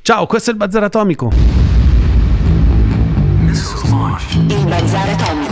ciao questo è il Bazar Atomico in Bazar Atomico.